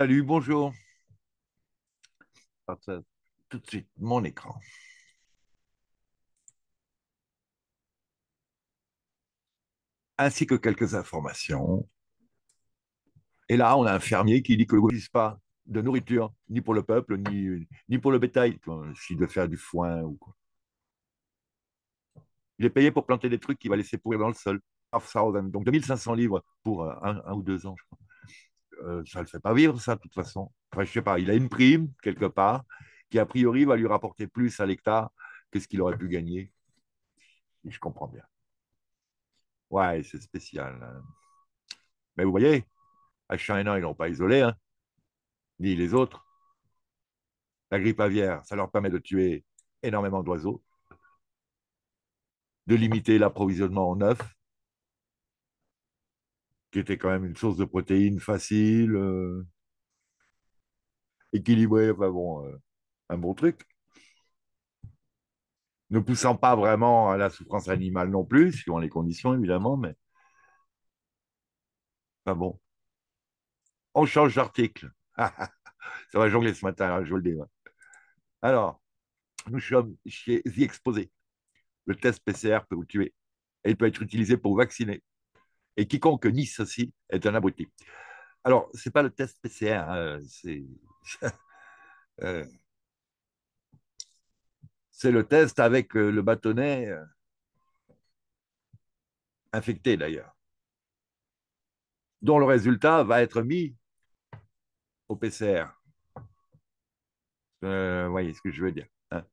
Salut, bonjour. tout de suite mon écran. Ainsi que quelques informations. Et là, on a un fermier qui dit que le gouvernement n'existe pas de nourriture, ni pour le peuple, ni, ni pour le bétail, s'il veut faire du foin ou quoi. Il est payé pour planter des trucs qu'il va laisser pourrir dans le sol. Donc 2500 livres pour euh, un, un ou deux ans, je crois. Euh, ça ne le fait pas vivre, ça, de toute façon. Enfin, je sais pas, il a une prime, quelque part, qui, a priori, va lui rapporter plus à l'hectare que ce qu'il aurait pu gagner. je comprends bien. Ouais, c'est spécial. Hein. Mais vous voyez, à 1 ils n'ont pas isolé, hein, ni les autres. La grippe aviaire, ça leur permet de tuer énormément d'oiseaux, de limiter l'approvisionnement en œufs, qui était quand même une source de protéines facile, euh, équilibrée, enfin bon, euh, un bon truc. Ne poussant pas vraiment à la souffrance animale non plus, suivant les conditions évidemment, mais. Enfin bon. On change d'article. Ça va jongler ce matin, hein, je vous le dis. Alors, nous sommes chez The Exposé. Le test PCR peut vous tuer et il peut être utilisé pour vacciner. Et quiconque nie ceci est un abruti. Alors, ce n'est pas le test PCR, hein, euh, c'est. le test avec euh, le bâtonnet euh, infecté d'ailleurs, dont le résultat va être mis au PCR. vous voyez ce que je veux dire. Hein.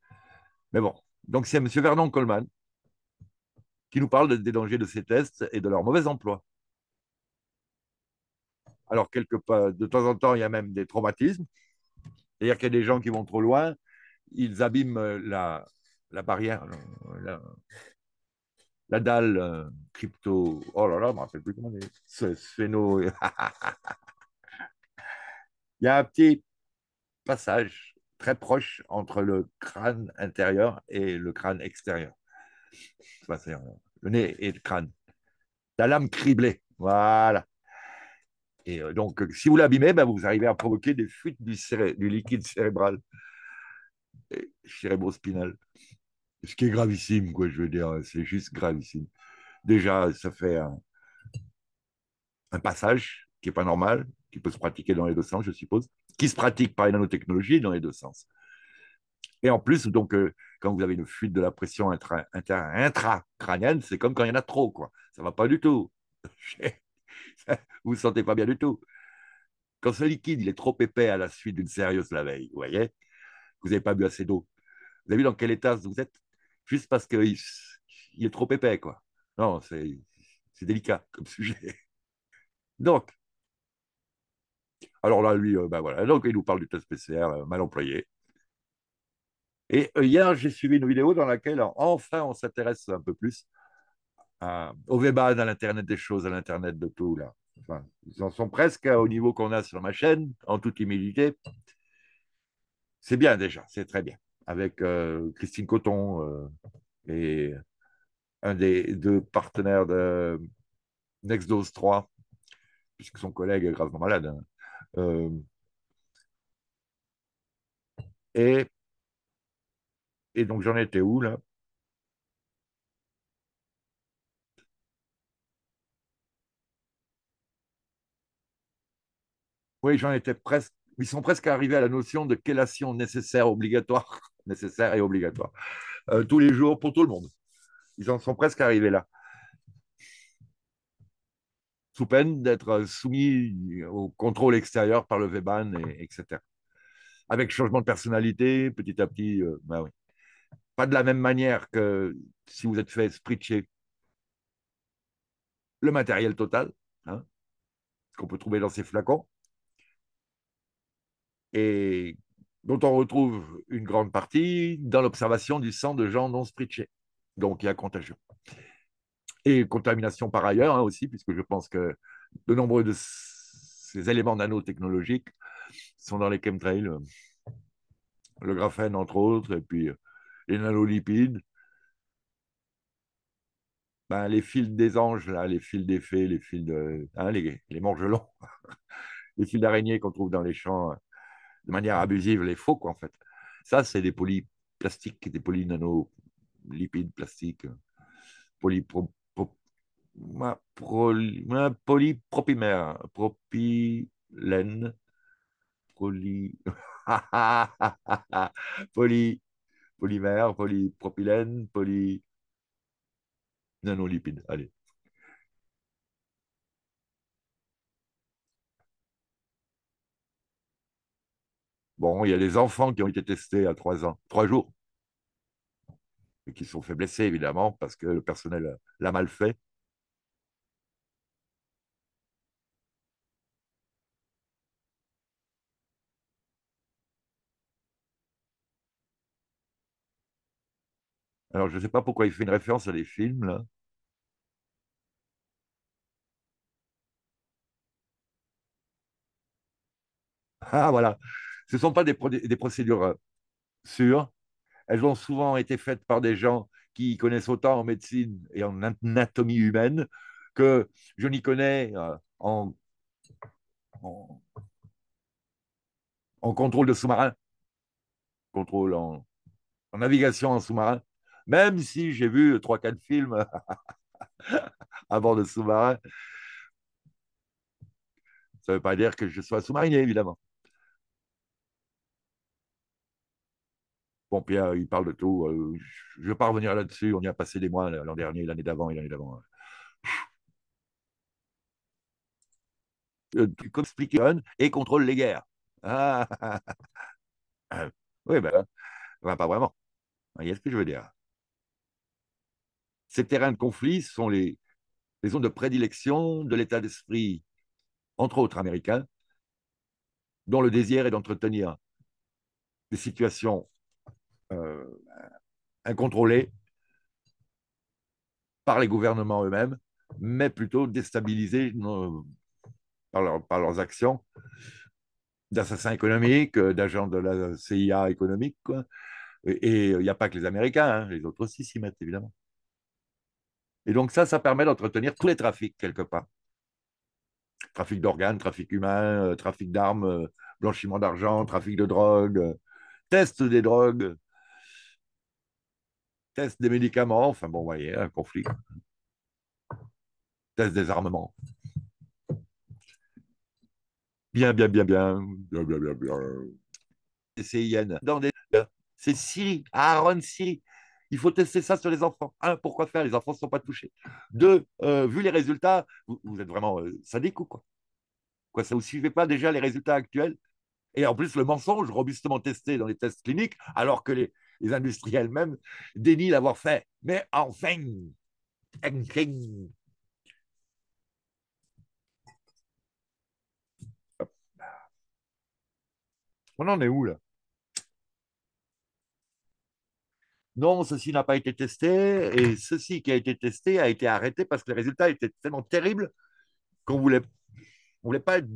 Mais bon, donc c'est M. Vernon Coleman qui nous parle des dangers de ces tests et de leur mauvais emploi. Alors, quelque part, de temps en temps, il y a même des traumatismes. C'est-à-dire qu'il y a des gens qui vont trop loin, ils abîment la, la barrière, la, dalle euh, crypto. Oh là là, je ne me rappelle plus comment on est. Ce sphéno. il y a un petit passage très proche entre le crâne intérieur et le crâne extérieur. C'est le nez et le crâne. La lame criblée. Voilà. Et euh, donc, euh, si vous l'abîmez, ben vous arrivez à provoquer des fuites du, du liquide cérébral, cérébro-spinal, Ce qui est gravissime, quoi, je veux dire, hein, c'est juste gravissime. Déjà, ça fait un, passage qui n'est pas normal, qui peut se pratiquer dans les deux sens, je suppose, qui se pratique par une nanotechnologie dans les deux sens. Et en plus, donc, euh, quand vous avez une fuite de la pression intra, intra, intracrânienne, c'est comme quand il y en a trop, quoi. Ça ne va pas du tout. vous ne sentez pas bien du tout. Quand ce liquide il est trop épais à la suite d'une sérieuse la veille, vous voyez, vous n'avez pas bu assez d'eau. Vous avez vu dans quel état vous êtes Juste parce qu'il il est trop épais, quoi. Non, c'est délicat comme sujet. Donc, alors là, lui, euh, ben voilà, donc il nous parle du test PCR euh, mal employé. Et euh, hier, j'ai suivi une vidéo dans laquelle enfin on s'intéresse un peu plus à, au web, à l'Internet des choses, à l'Internet de tout. Là. Enfin, ils en sont presque au niveau qu'on a sur ma chaîne, en toute humilité. C'est bien déjà, c'est très bien. Avec euh, Christine Coton euh, et un des deux partenaires de Nextdose 3, puisque son collègue est gravement malade. Hein. et et donc j'en étais où là Oui, j'en étais presque. Ils sont presque arrivés à la notion de quellation nécessaire, obligatoire, nécessaire et obligatoire, euh, tous les jours pour tout le monde. Ils en sont presque arrivés là, sous peine d'être soumis au contrôle extérieur par le Weban, et, etc. Avec changement de personnalité, petit à petit, euh, bah oui pas de la même manière que si vous êtes fait spritcher le matériel total hein, qu'on peut trouver dans ces flacons et dont on retrouve une grande partie dans l'observation du sang de gens non spritchés. Donc il y a contagion. Et contamination par ailleurs hein, aussi, puisque je pense que de nombreux de ces éléments nanotechnologiques sont dans les chemtrails, le graphène entre autres, et puis euh, les nanolipides, ben, les fils des anges, là, les fils des fées, les fils de. Hein, les, les morgelons, les fils d'araignées qu'on trouve dans les champs de manière abusive, les faux, en fait. Ça, c'est des polyplastiques, des polynanolipides plastiques, polypropimères, pro ma, poly Polymère, polypropylène, poly... nanolipide Allez. Bon, il y a des enfants qui ont été testés à trois ans, trois jours, et qui sont fait blesser, évidemment, parce que le personnel l'a mal fait. Alors, je ne sais pas pourquoi il fait une référence à des films, là. Ah, voilà. Ce ne sont pas des, procédures euh, sûres. Elles ont souvent été faites par des gens qui connaissent autant en médecine et en anatomie humaine que je n'y connais euh, en, contrôle de sous-marin, contrôle en navigation en sous-marin même si j'ai vu trois, quatre films avant de sous-marin. Ça ne veut pas dire que je sois sous-marinier, évidemment. Bon, Pierre, euh, il parle de tout. Euh, je ne vais pas revenir là-dessus. On y a passé des mois l'an dernier, l'année d'avant et l'année d'avant. Hein. Euh, Comme et contrôle les guerres. Ah, ah, ah, oui, ben, hein. pas vraiment. Vous voyez ce que je veux dire ces terrains de conflit sont les, zones de prédilection de l'état d'esprit, entre autres américains, dont le désir est d'entretenir des situations euh, incontrôlées par les gouvernements eux-mêmes, mais plutôt déstabilisées euh, par, leurs actions d'assassins économiques, euh, d'agents de la CIA économique. Et il n'y a pas que les Américains, hein, les autres aussi s'y mettent, évidemment. Et donc ça, ça permet d'entretenir tous les trafics quelque part. Trafic d'organes, trafic humain, euh, trafic d'armes, euh, blanchiment d'argent, trafic de drogue, euh, test des drogues, test des médicaments, enfin bon, vous voyez, un conflit. Test des armements. Bien, bien, bien, bien. Bien, bien, bien, bien. C'est Yann. C'est Siri, Aaron Siri. Il faut tester ça sur les enfants. Un, pourquoi faire Les enfants ne sont pas touchés. Deux, euh, vu les résultats, vous, êtes vraiment ça euh, sadique ou quoi Quoi, ça vous suivez pas déjà les résultats actuels Et en plus, le mensonge robustement testé dans les tests cliniques, alors que les, industriels même dénient l'avoir fait. Mais enfin, enfin. On en est où là non, ceci n'a pas été testé, et ceci qui a été testé a été arrêté parce que les résultats étaient tellement terribles qu'on voulait, on voulait pas être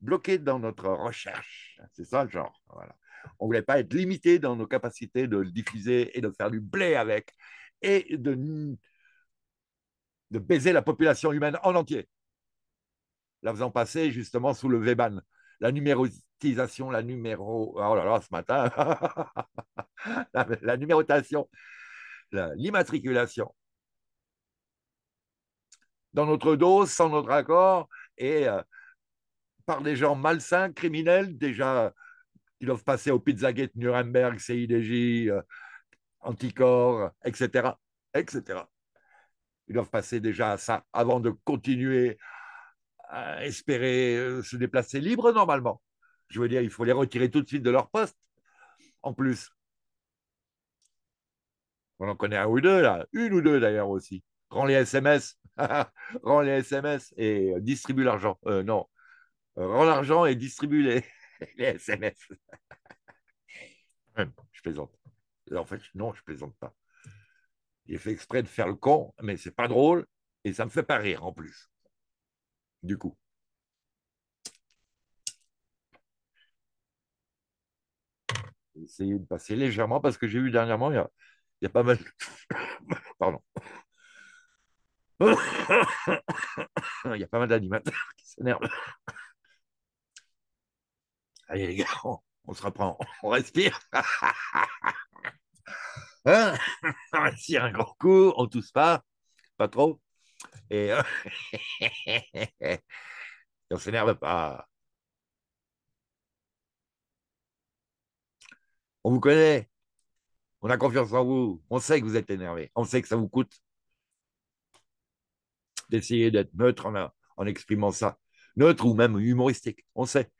bloqué dans notre recherche. C'est ça le genre. Voilà. On voulait pas être limité dans nos capacités de le diffuser et de faire du blé avec, et de, baiser la population humaine en entier, la faisant passer justement sous le Véban la numérotisation, la numéro. Oh là là, ce matin, la, numérotation, l'immatriculation. Dans notre dos, sans notre accord, et euh, par des gens malsains, criminels, déjà qui doivent passer au Pizzagate Nuremberg, CIDJ, euh, Anticorps, etc., etc. Ils doivent passer déjà à ça avant de continuer espérer euh, se déplacer libre normalement. Je veux dire, il faut les retirer tout de suite de leur poste, en plus. On en connaît un ou deux, là. Une ou deux, d'ailleurs, aussi. Rends les SMS. rends les SMS et euh, distribue l'argent. Euh, non. Rends l'argent et distribue les, SMS. je plaisante. En fait, non, je plaisante pas. J'ai fait exprès de faire le con, mais c'est pas drôle et ça me fait pas rire en plus du coup. Essayer de passer légèrement parce que j'ai vu dernièrement, il y a, pas mal. Pardon. il y a pas mal d'animateurs qui s'énervent. Allez les gars, on, se reprend, on respire. Hein? on respire un grand coup, on tousse pas, pas trop. Et euh, on s'énerve pas. On vous connaît. On a confiance en vous. On sait que vous êtes énervé. On sait que ça vous coûte d'essayer d'être neutre en, en, exprimant ça. Neutre ou même humoristique. On sait.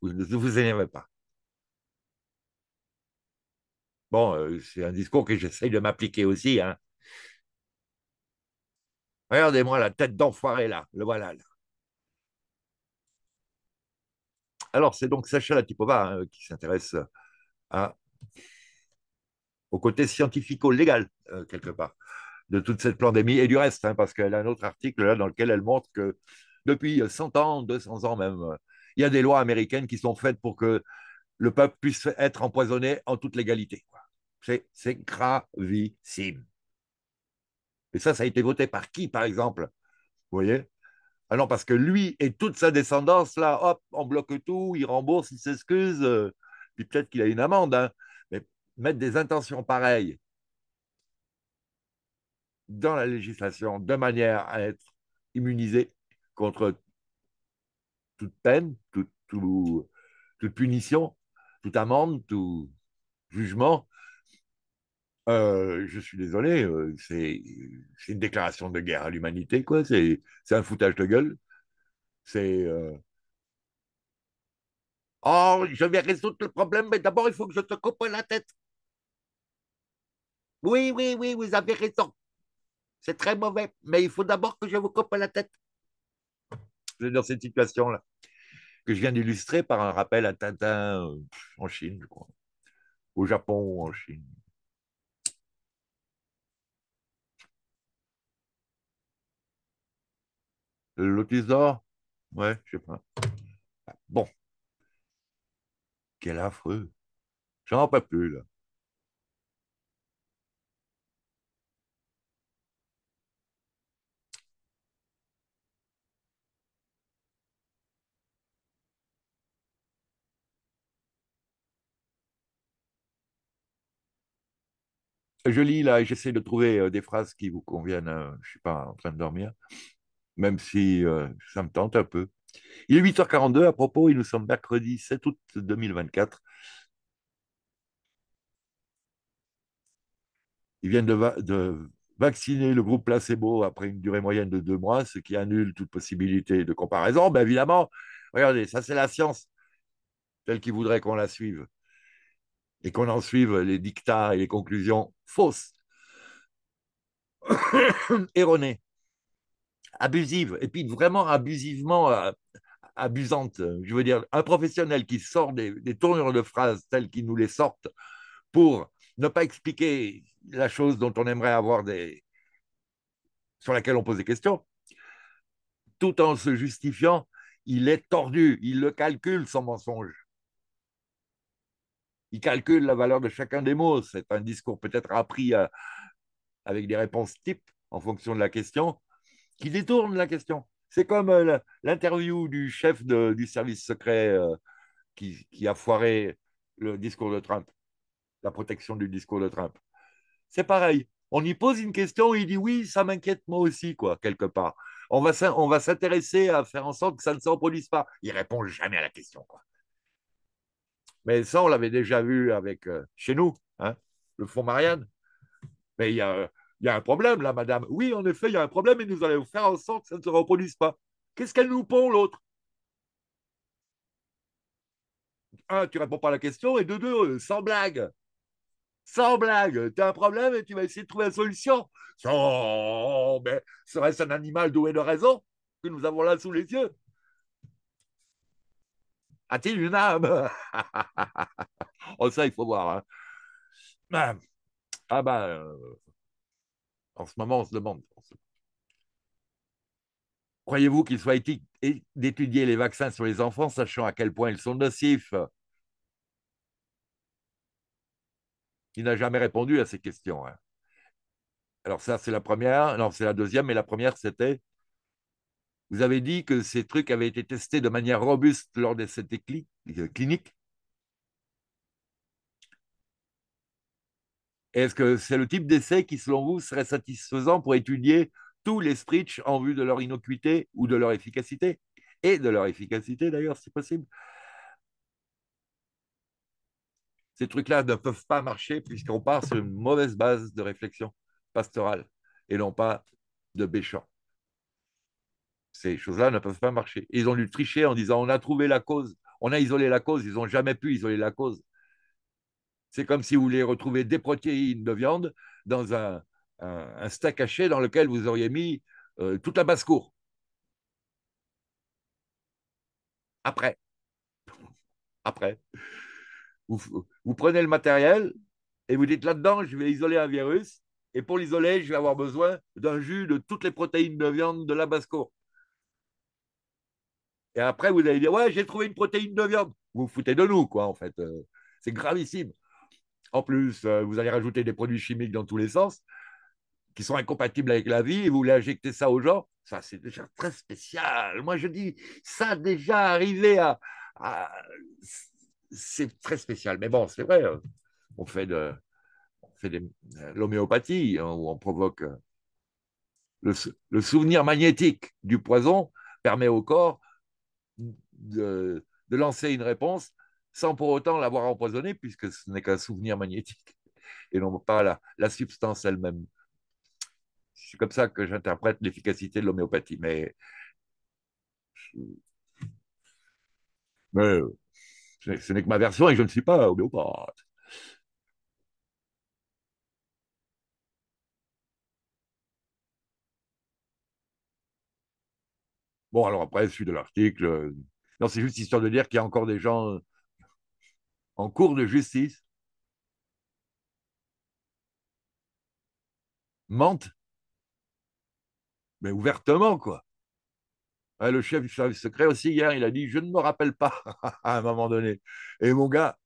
Vous ne vous énervez pas. Bon, euh, c'est un discours que j'essaye de m'appliquer aussi. Hein. Regardez-moi la tête d'enfoiré là, le voilà là. Alors, c'est donc Sacha Latipova hein, euh, qui s'intéresse euh, au côté scientifico-légal, euh, quelque part, de toute cette pandémie et du reste, hein, parce qu'elle a un autre article dans lequel elle montre que depuis 100 ans, 200 ans même, il y a des lois américaines qui sont faites pour que le peuple puisse être empoisonné en toute légalité. C'est gravissime. Et ça, ça a été voté par qui, par exemple Vous voyez Ah parce que lui et toute sa descendance, là, hop, on bloque tout, il rembourse, il s'excuse, puis peut-être qu'il a une amende. Hein. Mais mettre des intentions pareilles dans la législation de manière à être immunisé contre toute peine, toute punition, toute amende, tout jugement, euh, je suis désolé, euh, c'est une déclaration de guerre à l'humanité, quoi. C'est un foutage de gueule. C'est. Euh, oh, je vais résoudre le problème, mais d'abord, il faut que je te coupe la tête. Oui, oui, oui, vous avez raison. C'est très mauvais, mais il faut d'abord que je vous coupe la tête. C'est dans cette situation-là que je viens d'illustrer par un rappel à Tintin en Chine, je crois. Au Japon en Chine. Le Ouais, je sais pas. Bon. Quel affreux. J'en peux plus, là. Je lis là, et j'essaie de trouver euh, des phrases qui vous conviennent. Hein. Je ne suis pas en train de dormir même si euh, ça me tente un peu. Il est 8h42 à propos, et nous sommes mercredi 7 août 2024. Ils viennent de, de vacciner le groupe placebo après une durée moyenne de deux mois, ce qui annule toute possibilité de comparaison. Bien évidemment, regardez, ça c'est la science telle qu'ils voudraient qu'on la suive et qu'on en suive les dictats et les conclusions fausses, erronées abusive, et puis vraiment abusivement euh, abusante. Je veux dire, un professionnel qui sort des, tournures de phrases telles qu'il nous les sortent pour ne pas expliquer la chose dont on aimerait avoir des. sur laquelle on pose des questions, tout en se justifiant, il est tordu, il le calcule son mensonge. Il calcule la valeur de chacun des mots. C'est un discours peut-être appris euh, avec des réponses types en fonction de la question, qui détourne la question. C'est comme euh, l'interview du chef du service secret euh, qui, a foiré le discours de Trump, la protection du discours de Trump. C'est pareil. On y pose une question, il dit oui, ça m'inquiète moi aussi, quoi, quelque part. On va, on va s'intéresser à faire en sorte que ça ne se reproduise pas. Il répond jamais à la question, Mais ça, on l'avait déjà vu avec euh, chez nous, hein, le fond Marianne. Mais il y a il y a un problème là, madame. Oui, en effet, il y a un problème et nous allons faire en sorte que ça ne se reproduise pas. Qu'est-ce qu'elle nous pond, l'autre Un, tu réponds pas à la question, et de deux, euh, sans blague. Sans blague, tu as un problème et tu vas essayer de trouver la solution. Sans, mais serait-ce un animal doué de raison que nous avons là sous les yeux A-t-il une âme Oh, ça, il faut voir. Hein. Ben. Ah ben, euh, en ce moment, on se demande. Croyez-vous qu'il soit éthique d'étudier les vaccins sur les enfants, sachant à quel point ils sont nocifs Il n'a jamais répondu à ces questions. Hein. Alors ça, c'est la première. Non, c'est la deuxième. Mais la première, c'était, vous avez dit que ces trucs avaient été testés de manière robuste lors de cette euh, clinique. Est-ce que c'est le type d'essai qui, selon vous, serait satisfaisant pour étudier tous les stretch en vue de leur innocuité ou de leur efficacité Et de leur efficacité, d'ailleurs, si possible. Ces trucs-là ne peuvent pas marcher puisqu'on part sur une mauvaise base de réflexion pastorale et non pas de béchant Ces choses-là ne peuvent pas marcher. Ils ont dû tricher en disant on a trouvé la cause, on a isolé la cause, ils n'ont jamais pu isoler la cause. C'est comme si vous voulez retrouver des protéines de viande dans un, stack caché dans lequel vous auriez mis euh, toute la basse-cour. Après. Après. Vous, vous, prenez le matériel et vous dites là-dedans, je vais isoler un virus. Et pour l'isoler, je vais avoir besoin d'un jus de toutes les protéines de viande de la basse-cour. Et après, vous allez dire, ouais, j'ai trouvé une protéine de viande. Vous vous foutez de nous, quoi, en fait. Euh, c'est gravissime. En plus, euh, vous allez rajouter des produits chimiques dans tous les sens qui sont incompatibles avec la vie et vous voulez injecter ça aux gens. Ça, c'est déjà très spécial. Moi, je dis, ça déjà arrivé à. C'est très spécial. Mais bon, c'est vrai, euh, on fait de, euh, l'homéopathie hein, où on provoque. Le, souvenir magnétique du poison permet au corps de lancer une réponse sans pour autant l'avoir empoisonné, puisque ce n'est qu'un souvenir magnétique et non pas la, substance elle-même. C'est comme ça que j'interprète l'efficacité de l'homéopathie. Mais, mais ce n'est que ma version et je ne suis pas homéopathe. Bon, alors après, je de l'article. Non, c'est juste histoire de dire qu'il y a encore des gens en cours de justice mentent, mais ouvertement, quoi. le chef du service secret aussi, hier, il a dit Je ne me rappelle pas à un moment donné. Et mon gars,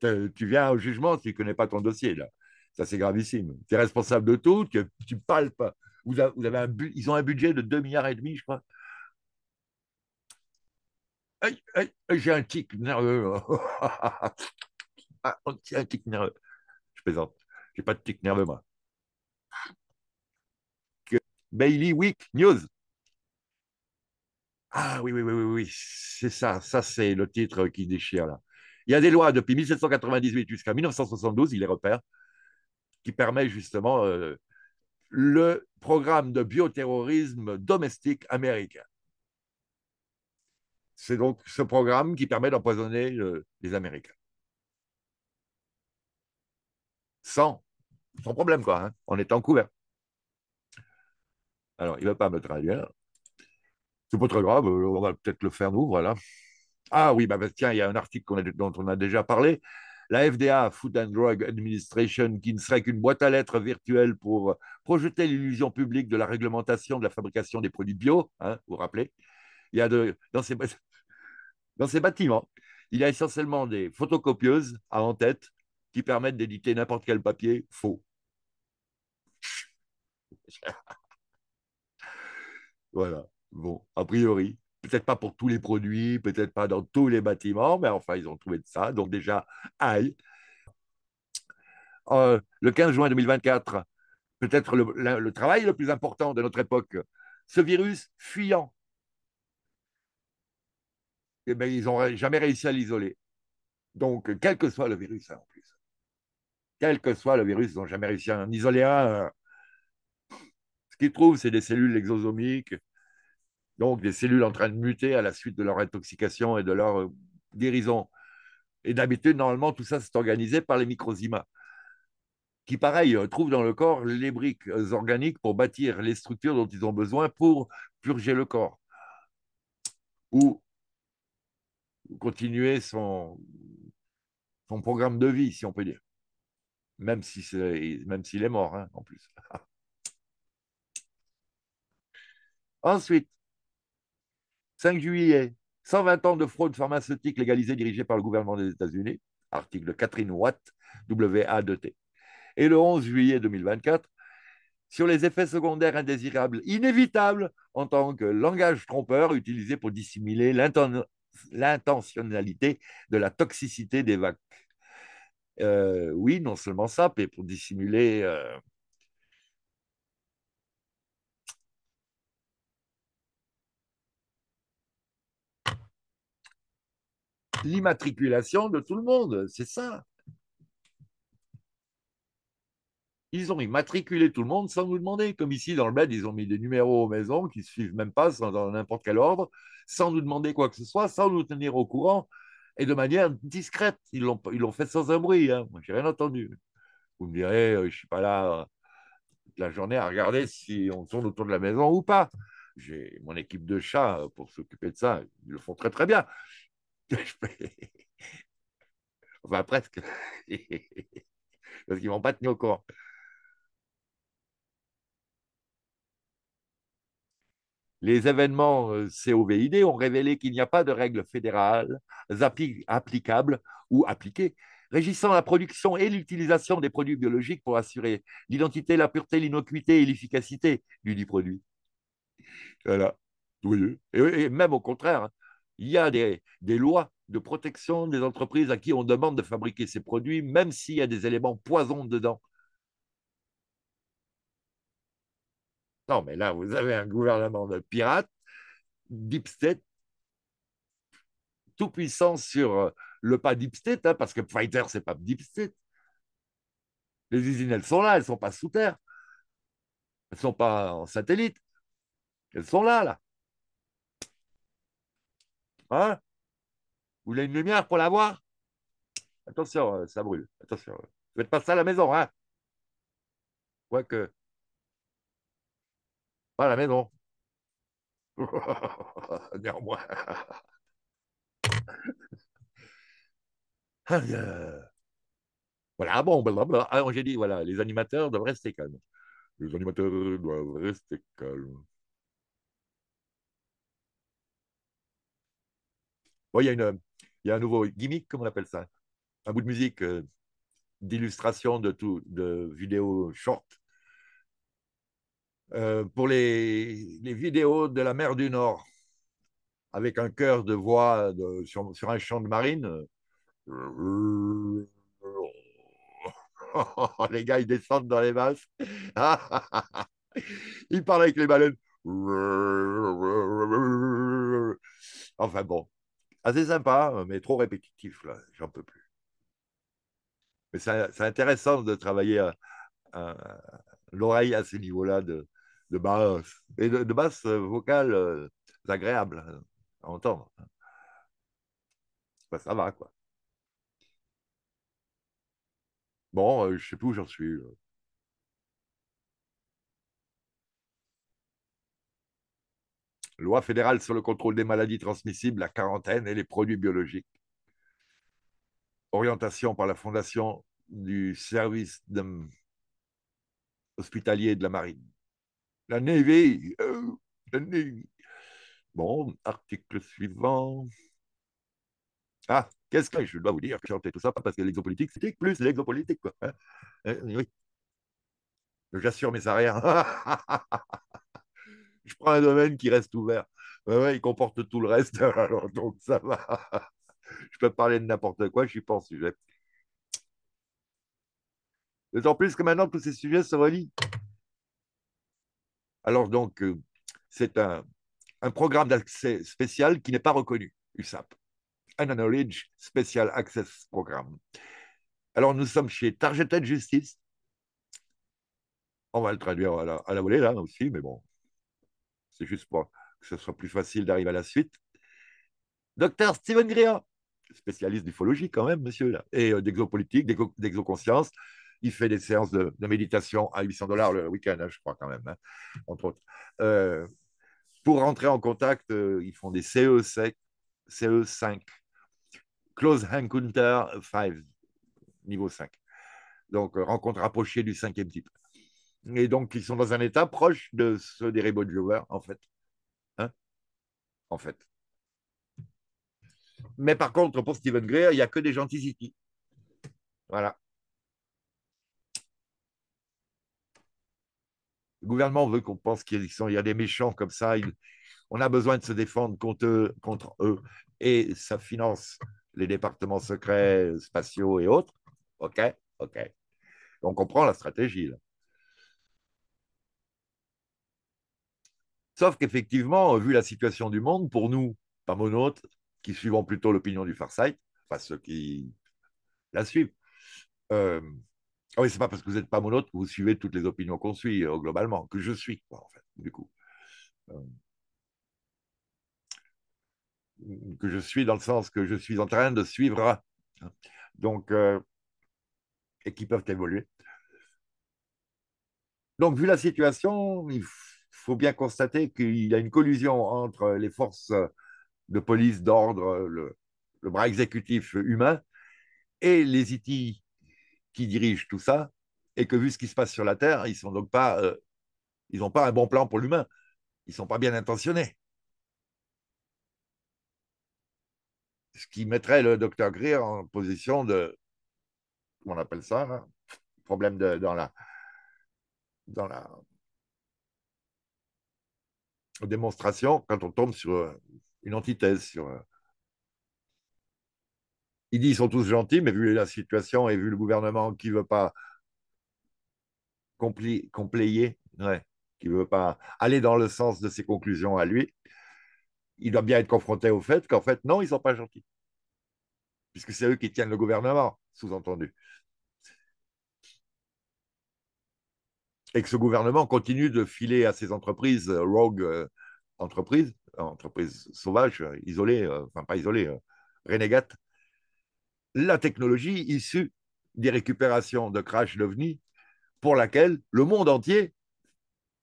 tu viens au jugement, tu ne connais pas ton dossier, là. Ça, c'est gravissime. Tu es responsable de tout, tu, palpes. Vous avez un, ils ont un budget de 2 milliards et demi, je crois j'ai un tic nerveux. j'ai ah, un tic nerveux. Je plaisante. J'ai pas de tic nerveux, moi. Bailey Week News. Ah oui, oui, oui, oui, oui. C'est ça. Ça, c'est le titre qui déchire, là. Il y a des lois depuis 1798 jusqu'à 1972, il les repère, qui permet justement euh, le programme de bioterrorisme domestique américain. C'est donc ce programme qui permet d'empoisonner les Américains. Sans, problème, quoi, est hein, en couvert. Alors, il ne va pas me traduire. C'est pas très grave, euh, on va peut-être le faire nous, voilà. Ah oui, bah, bah, tiens, il y a un article dont on a déjà parlé. La FDA, Food and Drug Administration, qui ne serait qu'une boîte à lettres virtuelle pour projeter l'illusion publique de la réglementation de la fabrication des produits bio, hein, vous vous rappelez, dans, ces, bâtiments, il y a essentiellement des photocopieuses à en tête qui permettent d'éditer n'importe quel papier faux. voilà. Bon, a priori, peut-être pas pour tous les produits, peut-être pas dans tous les bâtiments, mais enfin, ils ont trouvé de ça. Donc déjà, aïe. Euh, le 15 juin 2024, peut-être le travail le plus important de notre époque, ce virus fuyant eh ben, ils n'ont jamais réussi à l'isoler. Donc, quel que soit le virus, hein, en plus. Quel que soit le virus, ils n'ont jamais réussi à en isoler un. Ce qu'ils trouvent, c'est des cellules exosomiques, donc des cellules en train de muter à la suite de leur intoxication et de leur euh, guérison. Et d'habitude, normalement, tout ça, c'est organisé par les microzymas, qui, pareil, euh, trouvent dans le corps les briques euh, organiques pour bâtir les structures dont ils ont besoin pour purger le corps ou continuer son, son programme de vie, si on peut dire. Même s'il même est mort, hein, en plus. Ensuite, 5 juillet, 120 ans de fraude pharmaceutique légalisée dirigée par le gouvernement des États-Unis, article Catherine Watt, WA2T. Et le 11 juillet 2024, sur les effets secondaires indésirables inévitables en tant que langage trompeur utilisé pour dissimuler l'intentionnalité de la toxicité des vagues. Euh, oui, non seulement ça, mais pour dissimuler euh, l'immatriculation de tout le monde, c'est ça. ils ont immatriculé tout le monde sans nous demander. Comme ici, dans le bled, ils ont mis des numéros aux maisons qui ne suivent même pas dans n'importe quel ordre, sans nous demander quoi que ce soit, sans nous tenir au courant, et de manière discrète. Ils l'ont, fait sans un bruit. Hein. Moi, je n'ai rien entendu. Vous me direz, euh, je ne suis pas là toute euh, la journée à regarder si on tourne autour de la maison ou pas. J'ai mon équipe de chats euh, pour s'occuper de ça. Ils le font très, très bien. enfin, presque. Parce qu'ils ne vont pas tenir au courant. Les événements euh, COVID ont révélé qu'il n'y a pas de règles fédérales applicables ou appliquées régissant la production et l'utilisation des produits biologiques pour assurer l'identité, la pureté, l'innocuité et l'efficacité du produit. Voilà. Oui. Et même au contraire, hein, il y a des, lois de protection des entreprises à qui on demande de fabriquer ces produits, même s'il y a des éléments poisons dedans. Non, mais là, vous avez un gouvernement de pirates, deep state, tout puissant sur euh, le pas deep hein, state, parce que Fighter, c'est pas deep state. Les usines, elles sont là, elles sont pas sous terre. Elles sont pas en satellite. Elles sont là, là. Hein Vous voulez une lumière pour la voir Attention, euh, ça brûle. Attention. Euh, faites pas ça à la maison, hein que pas à la maison. Néanmoins. Euh. voilà, bon, blablabla. Alors ah, j'ai dit, voilà, les animateurs doivent rester calmes. Les animateurs doivent rester calmes. Oh, il y, a a un nouveau gimmick, comment on appelle ça Un bout de musique euh, d'illustration de, de vidéos short euh, pour les, vidéos de la mer du Nord, avec un chœur de voix sur, un champ de marine. Euh, les gars, ils descendent dans les basses. ils parlent avec les baleines. Enfin bon, assez sympa, mais trop répétitif, là, j'en peux plus. Mais c'est intéressant de travailler euh, l'oreille à ce niveau-là de, de basse, et de, basse euh, vocale euh, agréable euh, à entendre. Bah, ça va, quoi. Bon, je sais plus où j'en suis. Loi fédérale sur le contrôle des maladies transmissibles, la quarantaine et les produits biologiques. Orientation par la Fondation du service hospitalier de la marine. La Navy, euh, la Bon, article suivant. Ah, qu'est-ce que je dois vous dire chanter tout ça, parce que l'exopolitique, c'est plus l'exopolitique, quoi. Hein euh, oui. J'assure mes arrières. je prends un domaine qui reste ouvert. il comporte tout le reste, alors donc ça va. je peux parler de n'importe quoi, je suis pas en sujet. D'autant plus que maintenant, tous ces sujets se relient. Alors donc, euh, c'est un, programme d'accès spécial qui n'est pas reconnu, USAP. Un Knowledge Special Access Programme. Alors nous sommes chez Targeted Justice. On va le traduire à la, volée là aussi, mais bon, c'est juste pour que ce soit plus facile d'arriver à la suite. Docteur Steven Gréa, spécialiste d'ufologie quand même, monsieur, et euh, d'exopolitique, d'exoconscience, il fait des séances de, méditation à 800 dollars le week-end, hein, je crois quand même, hein, entre autres. Euh, pour rentrer en contact, euh, ils font des CE5, 5 e Close Encounter 5, niveau 5. Donc, euh, rencontre rapprochée du cinquième type. Et donc, ils sont dans un état proche de ceux des Reboot Jowers, en fait. Hein en fait. Mais par contre, pour Stephen Greer, il n'y a que des gentils Voilà. Le gouvernement veut qu'on pense qu'il y a des méchants comme ça. on a besoin de se défendre contre eux, Et ça finance les départements secrets, spatiaux et autres. OK, OK. On comprend la stratégie. Sauf qu'effectivement, vu la situation du monde, pour nous, pas monotes, qui suivons plutôt l'opinion du Farsight, enfin ceux qui la suivent, euh, oui, ah oui, c'est pas parce que vous n'êtes pas monote que vous suivez toutes les opinions qu'on suit euh, globalement, que je suis, en fait, du coup. Euh, que je suis dans le sens que je suis en train de suivre. Hein. donc, euh, et qui peuvent évoluer. Donc, vu la situation, il faut bien constater qu'il y a une collusion entre les forces de police, d'ordre, le, bras exécutif humain et les ITI qui dirige tout ça, et que vu ce qui se passe sur la Terre, ils sont donc pas, euh, ils n'ont pas un bon plan pour l'humain. Ils sont pas bien intentionnés. Ce qui mettrait le docteur Greer en position de, comment on appelle ça, problème de, dans la, dans la démonstration quand on tombe sur une antithèse, sur euh, il dit qu'ils sont tous gentils, mais vu la situation et vu le gouvernement qui ne veut pas compli, qui ne veut pas aller dans le sens de ses conclusions à lui, il doit bien être confronté au fait qu'en fait, non, ils ne sont pas gentils. Puisque c'est eux qui tiennent le gouvernement, sous-entendu. et que ce gouvernement continue de filer à ces entreprises euh, rogue euh, entreprises, euh, entreprises sauvages, isolées, enfin pas isolées, renégates, la technologie issue des récupérations de crash d'OVNI pour laquelle le monde entier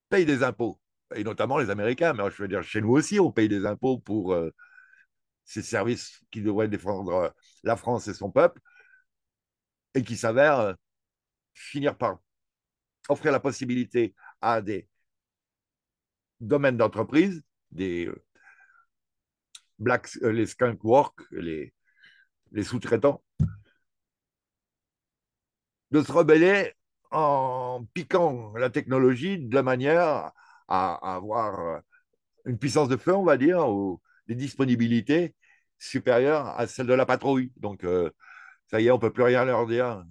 paye des impôts, et notamment les Américains. Mais je veux dire, chez nous aussi, on paye des impôts pour euh, ces services qui devraient défendre euh, la France et son peuple, et qui s'avèrent euh, finir par offrir la possibilité à des domaines d'entreprise, des les skunk work, les, les sous-traitants, de se rebeller en piquant la technologie de la manière à avoir une puissance de feu, on va dire, ou des disponibilités supérieures à celles de la patrouille. Donc, euh, ça y est, on ne peut plus rien leur dire.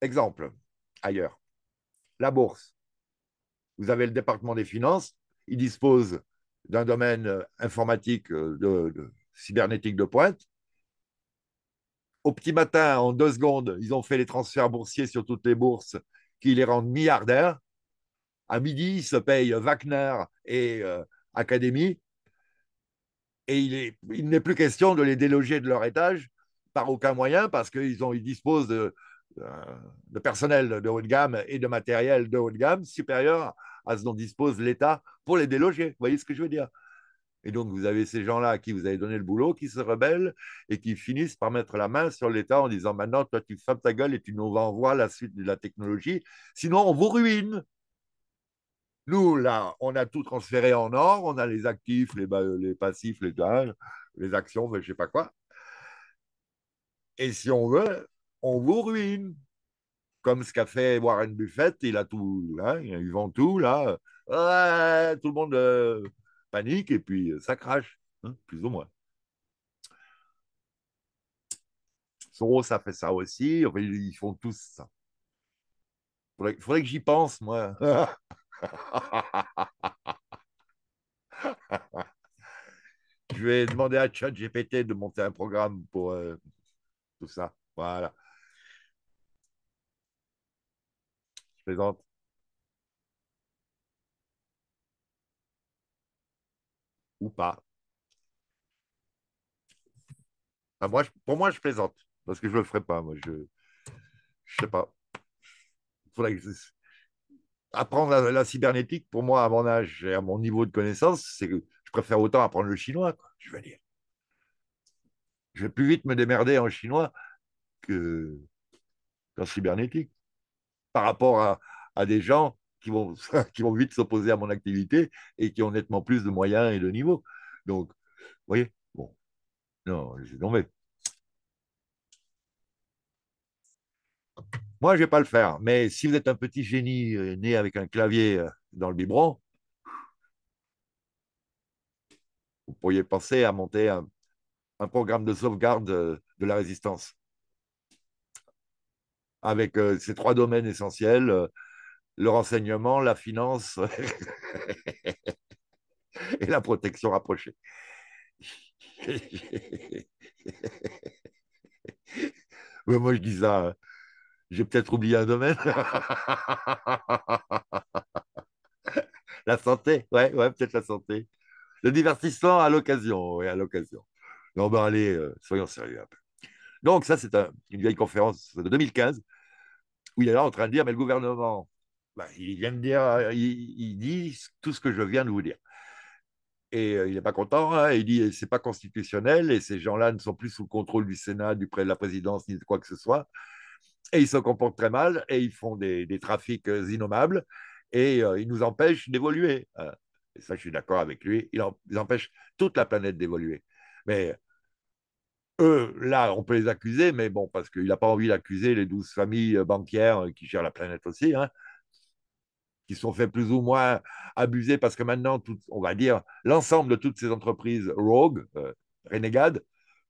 Exemple, ailleurs, la bourse. Vous avez le département des finances, il dispose d'un domaine euh, informatique euh, de, cybernétique de pointe. Au petit matin, en deux secondes, ils ont fait les transferts boursiers sur toutes les bourses qui les rendent milliardaires. À midi, ils se payent Wagner et euh, Académie. Et il n'est plus question de les déloger de leur étage par aucun moyen parce qu'ils ils disposent de, euh, de personnel de haut de gamme et de matériel de haut de gamme supérieur à ce dont dispose l'État pour les déloger. Vous voyez ce que je veux dire Et donc, vous avez ces gens-là à qui vous avez donné le boulot, qui se rebellent et qui finissent par mettre la main sur l'État en disant maintenant, toi, tu fermes ta gueule et tu nous renvoies la suite de la technologie, sinon on vous ruine. Nous, là, on a tout transféré en or, on a les actifs, les, les passifs, les, hein, les actions, je ne sais pas quoi. Et si on veut, on vous ruine. Comme ce qu'a fait Warren Buffett, il a tout, hein, eu vent tout, là. tout le monde euh, panique et puis euh, ça crache, hein, plus ou moins. Soros a fait ça aussi, ils font tous ça. Il faudrait, que j'y pense, moi. Je vais demander à ChatGPT de monter un programme pour euh, tout ça. Voilà. plaisante. Ou pas. Ah, moi, pour moi, je plaisante. Parce que je ne le ferai pas. Moi, je ne sais pas. apprendre la, cybernétique, pour moi, à mon âge et à mon niveau de connaissance, c'est que je préfère autant apprendre le chinois, je veux dire. Je vais plus vite me démerder en chinois que qu'en cybernétique par rapport à, des gens qui vont, qui vont vite s'opposer à mon activité et qui ont nettement plus de moyens et de niveau. Donc, vous voyez, bon, non, j'ai tombé. Moi, je ne vais pas le faire, mais si vous êtes un petit génie euh, né avec un clavier euh, dans le biberon, vous pourriez penser à monter un, programme de sauvegarde euh, de la résistance avec euh, ces trois domaines essentiels, euh, le renseignement, la finance et la protection rapprochée. moi, je dis ça, euh, j'ai peut-être oublié un domaine. la santé, ouais, ouais peut-être la santé. Le divertissement à l'occasion, oui, à l'occasion. Non, ben allez, soyons sérieux un peu. Donc, ça, c'est une vieille conférence de 2015 où il est là en train de dire, mais le gouvernement, ben, il vient de dire, euh, il, dit tout ce que je viens de vous dire. Et euh, il n'est pas content, hein. il dit, c'est pas constitutionnel, et ces gens-là ne sont plus sous le contrôle du Sénat, du près de la présidence, ni de quoi que ce soit. Et ils se comportent très mal, et ils font des, trafics euh, innommables, et ils nous empêchent d'évoluer. Hein. Et ça, je suis d'accord avec lui, ils empêchent toute la planète d'évoluer. Mais eux, là, on peut les accuser, mais bon, parce qu'il n'a pas envie d'accuser les douze familles euh, bancaires euh, qui gèrent la planète aussi, hein, qui sont fait plus ou moins abuser, parce que maintenant, on va dire, l'ensemble de toutes ces entreprises rogue, euh,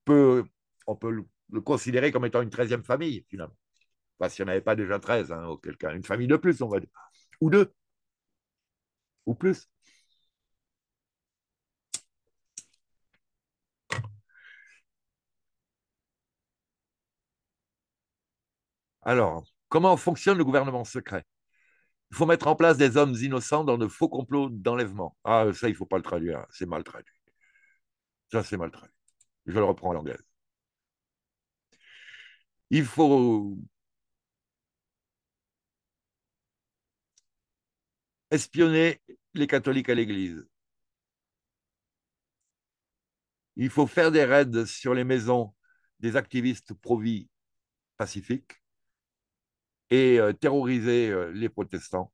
peut, on peut le, considérer comme étant une treizième famille, finalement. Enfin, s'il n'y en avait pas déjà treize, ou hein, quelqu'un, une famille de plus, on va dire. Ou deux. Ou plus. Alors, comment fonctionne le gouvernement secret Il faut mettre en place des hommes innocents dans de faux complots d'enlèvement. Ah, ça, il ne faut pas le traduire, hein. c'est mal traduit. Ça, c'est mal traduit. Je le reprends en anglais. Il faut espionner les catholiques à l'Église. Il faut faire des raids sur les maisons des activistes pro-vie pacifiques et euh, terroriser euh, les protestants,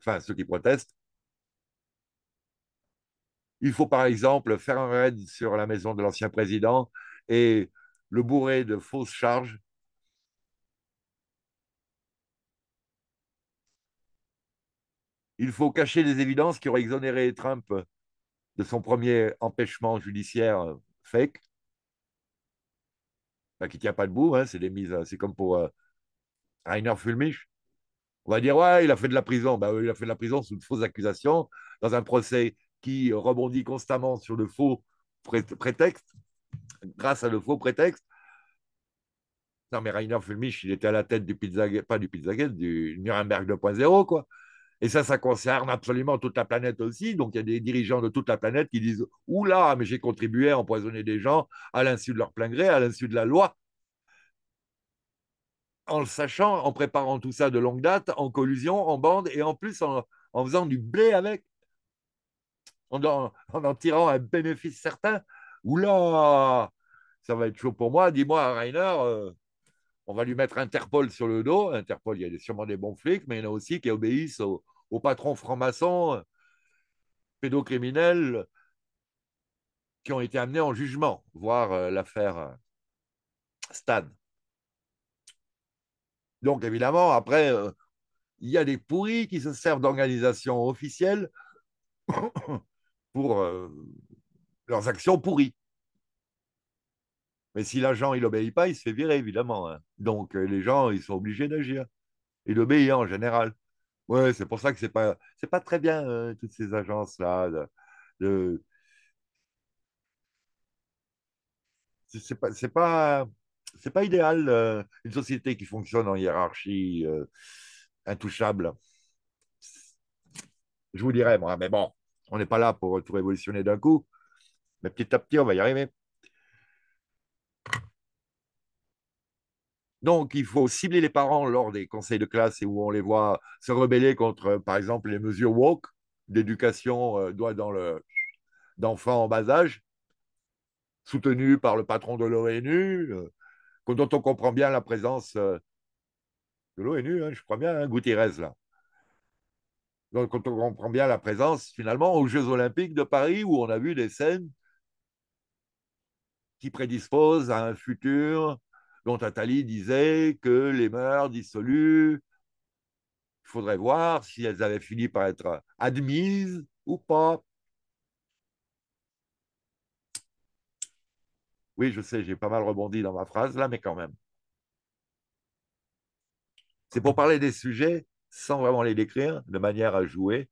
enfin ceux qui protestent. Il faut par exemple faire un raid sur la maison de l'ancien président et le bourrer de fausses charges. Il faut cacher les évidences qui auraient exonéré Trump de son premier empêchement judiciaire euh, fake, qui ne tient pas debout, hein, c'est comme pour Rainer Fulmich. On va dire, ouais, il a fait de la prison. Ben, il a fait de la prison sous de fausses accusations, dans un procès qui rebondit constamment sur le faux prétexte, grâce à le faux prétexte. Non, mais Rainer Fulmich, il était à la tête du Pizzagate, pas du Pizzagate, du Nuremberg 2.0, quoi. Et ça, ça concerne absolument toute la planète aussi. Donc, il y a des dirigeants de toute la planète qui disent Oula, mais j'ai contribué à empoisonner des gens à l'insu de leur plein gré, à l'insu de la loi en le sachant, en préparant tout ça de longue date, en collusion, en bande, et en plus en, faisant du blé avec, en en, tirant un bénéfice certain. Oula, ça va être chaud pour moi. Dis-moi, Rainer, euh, on va lui mettre Interpol sur le dos. Interpol, il y a sûrement des bons flics, mais il y en a aussi qui obéissent aux au patrons franc maçons euh, pédocriminel qui ont été amenés en jugement, voir euh, l'affaire Stan. Donc, évidemment, après, euh, il y a des pourris qui se servent d'organisations officielles pour euh, leurs actions pourries. Mais si l'agent, il n'obéit pas, il se fait virer, évidemment. Hein. Donc, euh, les gens, ils sont obligés d'agir. Et d'obéir hein, en général. Oui, c'est pour ça que ce pas, pas très bien, toutes ces agences-là. De, n'est pas c'est pas idéal euh, une société qui fonctionne en hiérarchie euh, intouchable. Je vous dirais, moi, mais bon, on n'est pas là pour tout révolutionner d'un coup, mais petit à petit, on va y arriver. Donc, il faut cibler les parents lors des conseils de classe et où on les voit se rebeller contre, par exemple, les mesures woke d'éducation euh, doit dans le d'enfants en bas âge, soutenues par le patron de l'ONU, dont on comprend bien la présence euh, de l'ONU, hein, je crois bien, hein, Gutiérrez, là. Donc, quand on comprend bien la présence, finalement, aux Jeux Olympiques de Paris, où on a vu des scènes qui prédisposent à un futur dont Attali disait que les mœurs dissolues, il faudrait voir si elles avaient fini par être admises ou pas. Oui, je sais, j'ai pas mal rebondi dans ma phrase là, mais quand même. C'est pour parler des sujets sans vraiment les décrire, de manière à jouer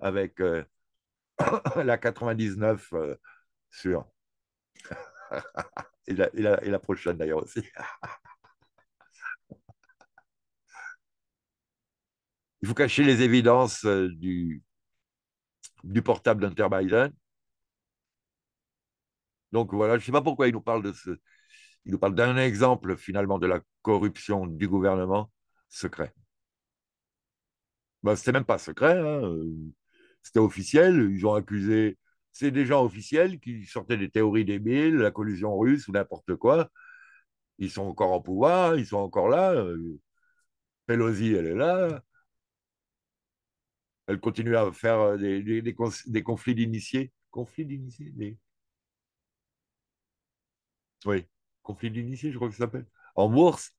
avec euh, la 99 euh, sur. et, la, prochaine d'ailleurs aussi. Il faut cacher les évidences euh, du, du portable d'Hunter Biden, donc voilà, je ne sais pas pourquoi il nous parle de ce, nous parle d'un exemple finalement de la corruption du gouvernement secret. Ce ben, c'était même pas secret, hein, euh, c'était officiel. Ils ont accusé, c'est des gens officiels qui sortaient des théories des débiles, la collusion russe ou n'importe quoi. Ils sont encore en pouvoir, ils sont encore là. Euh, Pelosi, elle est là. Elle continue à faire euh, des, des conflits d'initiés. Conflits d'initiés oui, conflit d'initiés, je crois que ça s'appelle. En bourse.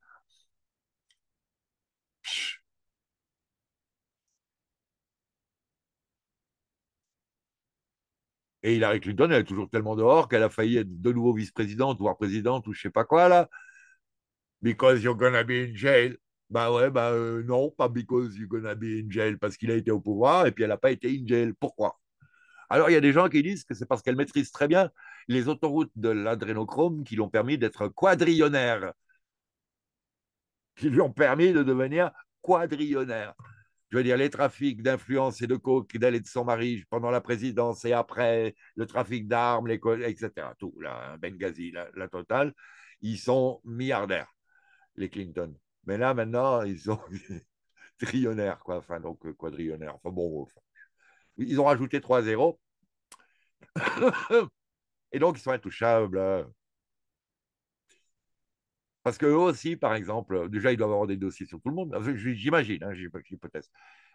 Et Hillary Clinton, elle est toujours tellement dehors qu'elle a failli être de nouveau vice-présidente, voire présidente, ou je ne sais pas quoi, là. Because you're gonna be in jail. Bah ouais, bah euh, non, pas because you're gonna be in jail, parce qu'il a été au pouvoir et puis elle n'a pas été in jail. Pourquoi alors il y a des gens qui disent que c'est parce qu'elle maîtrise très bien les autoroutes de l'adrénochrome qui l'ont permis d'être quadrillionnaire, qui lui ont permis de devenir quadrillionnaire. Je veux dire, les trafics d'influence et de coke d'elle et de son mari pendant la présidence et après, le trafic d'armes, etc. Tout, là, hein, Benghazi, la, totale. Ils sont milliardaires, les Clinton. Mais là, maintenant, ils sont trillionnaires, quoi. Enfin, donc, euh, quadrillionnaires. Enfin, bon, ils ont rajouté 3-0. et donc, ils sont intouchables. Parce qu'eux aussi, par exemple, déjà, ils doivent avoir des dossiers sur tout le monde. j'imagine J'imagine, hein, j'hypothèse.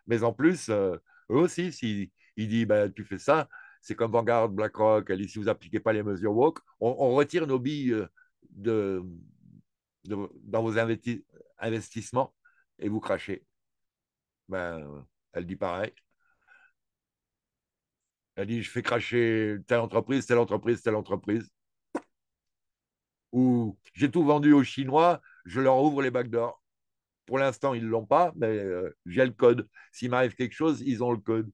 Mais en plus, euh, eux aussi, s'ils disent tu fais ça, c'est comme Vanguard, BlackRock, si vous n'appliquez pas les mesures woke, on, retire nos billes euh, de, dans vos investissements et vous crachez. Ben, elle dit pareil. Elle dit, je fais cracher telle entreprise, telle entreprise, telle entreprise. Ou j'ai tout vendu aux Chinois, je leur ouvre les backdoors. d'or. Pour l'instant, ils ne l'ont pas, mais euh, j'ai le code. S'il m'arrive quelque chose, ils ont le code.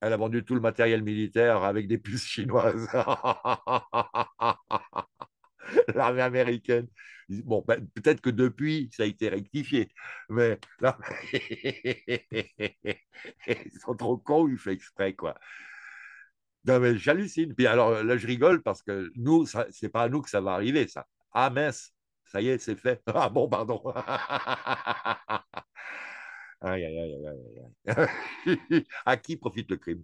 Elle a vendu tout le matériel militaire avec des puces chinoises. l'armée américaine. Bon, ben, peut-être que depuis, ça a été rectifié, mais là, ils sont trop cons, ils font exprès, quoi. Non, j'hallucine. Puis alors, euh, là, je rigole parce que nous, n'est pas à nous que ça va arriver, ça. Ah, mince, ça y est, c'est fait. Ah bon, pardon. aïe, aïe, aïe, aïe, aïe. à qui profite le crime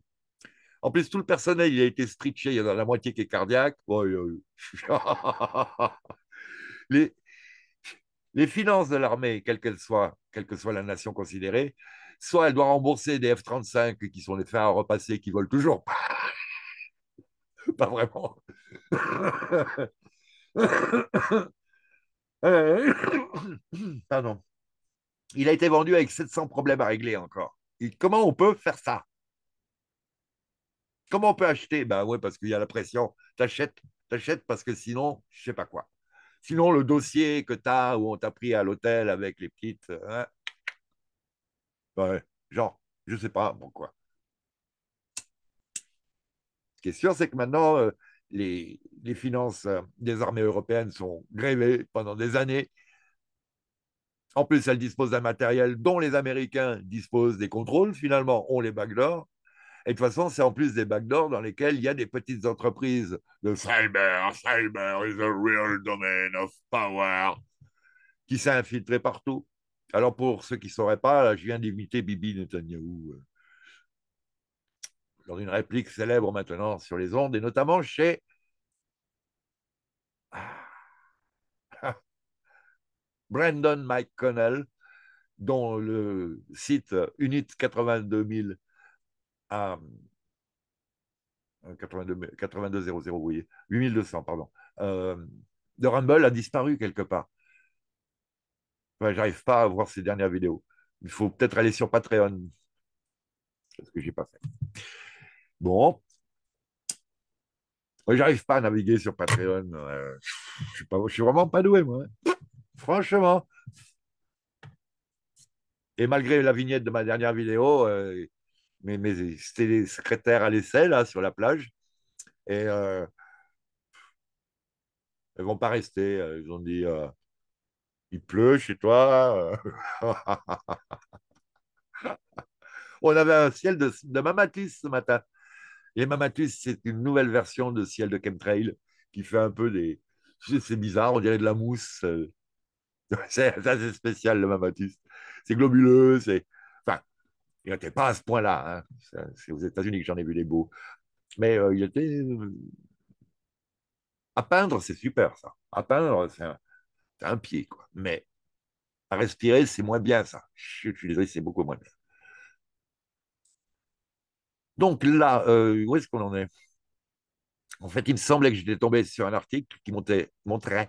en plus, tout le personnel, il a été stretché. Il y en a la moitié qui est cardiaque. les, finances de l'armée, quelle qu'elle soit, quelle que soit la nation considérée, soit elle doit rembourser des F-35 qui sont les fins à repasser qui volent toujours. Pas vraiment. Pardon. Il a été vendu avec 700 problèmes à régler encore. comment on peut faire ça Comment on peut acheter Ben ouais, parce qu'il y a la pression. T'achètes, t'achètes parce que sinon, je sais pas quoi. Sinon, le dossier que tu as ou on t'a pris à l'hôtel avec les petites. Hein? Ben, genre, je sais pas pourquoi. Ce qui est sûr, c'est que maintenant, euh, les, finances euh, des armées européennes sont grévées pendant des années. En plus, elles disposent d'un matériel dont les Américains disposent des contrôles. Finalement, on les d'or. Et de toute façon, c'est en plus des backdoors dans lesquels il y a des petites entreprises de cyber, cyber is a real domain of power, qui s'est infiltré partout. Alors pour ceux qui ne sauraient pas, je viens d'imiter Bibi Netanyahu lors d'une réplique célèbre maintenant sur les ondes, et notamment chez... Brandon Mike Connell, dont le site Unit 82000 82, ah, euh, oui, 8200, pardon. The euh, Rumble a disparu quelque part. J'arrive pas à voir ces dernières vidéos. Il faut peut-être aller sur Patreon. ce que j'ai pas fait. Bon. J'arrive pas à naviguer sur Patreon. Euh, je ne suis vraiment pas doué, moi. Franchement. Et malgré la vignette de ma dernière vidéo, mais, c'était les secrétaires à l'essai, là, sur la plage. Et euh, elles vont pas rester. Ils ont dit euh, Il pleut chez toi. Euh. On avait un ciel de, de ce matin. Et Mamatis, c'est une nouvelle version de ciel de chemtrail qui fait un peu des. C'est bizarre, on dirait de la mousse. Euh. C'est assez spécial, le Mamatis. C'est globuleux, c'est il n'était pas à ce point-là. Hein. C'est aux États-Unis que j'en ai vu les beaux. Mais euh, il était. Euh, à peindre, c'est super, ça. À peindre, c'est un, pied, quoi. Mais à respirer, c'est moins bien, ça. Je, suis désolé, c'est beaucoup moins bien. Donc là, euh, où est-ce qu'on en est En fait, il me semblait que j'étais tombé sur un article qui montrait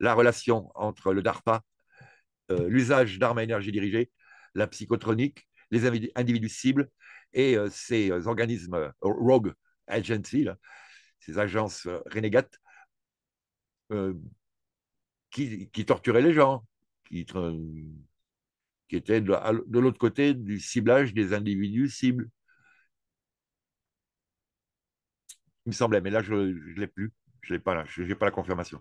la relation entre le DARPA, l'usage d'armes à énergie dirigée, la psychotronique les individus, cibles et euh, ces euh, organismes euh, rogue agency, ces agences renégates, qui, torturaient les gens, qui, étaient de, l'autre côté du ciblage des individus cibles. Il me semblait, mais là, je ne l'ai plus. Je n'ai pas, pas la confirmation.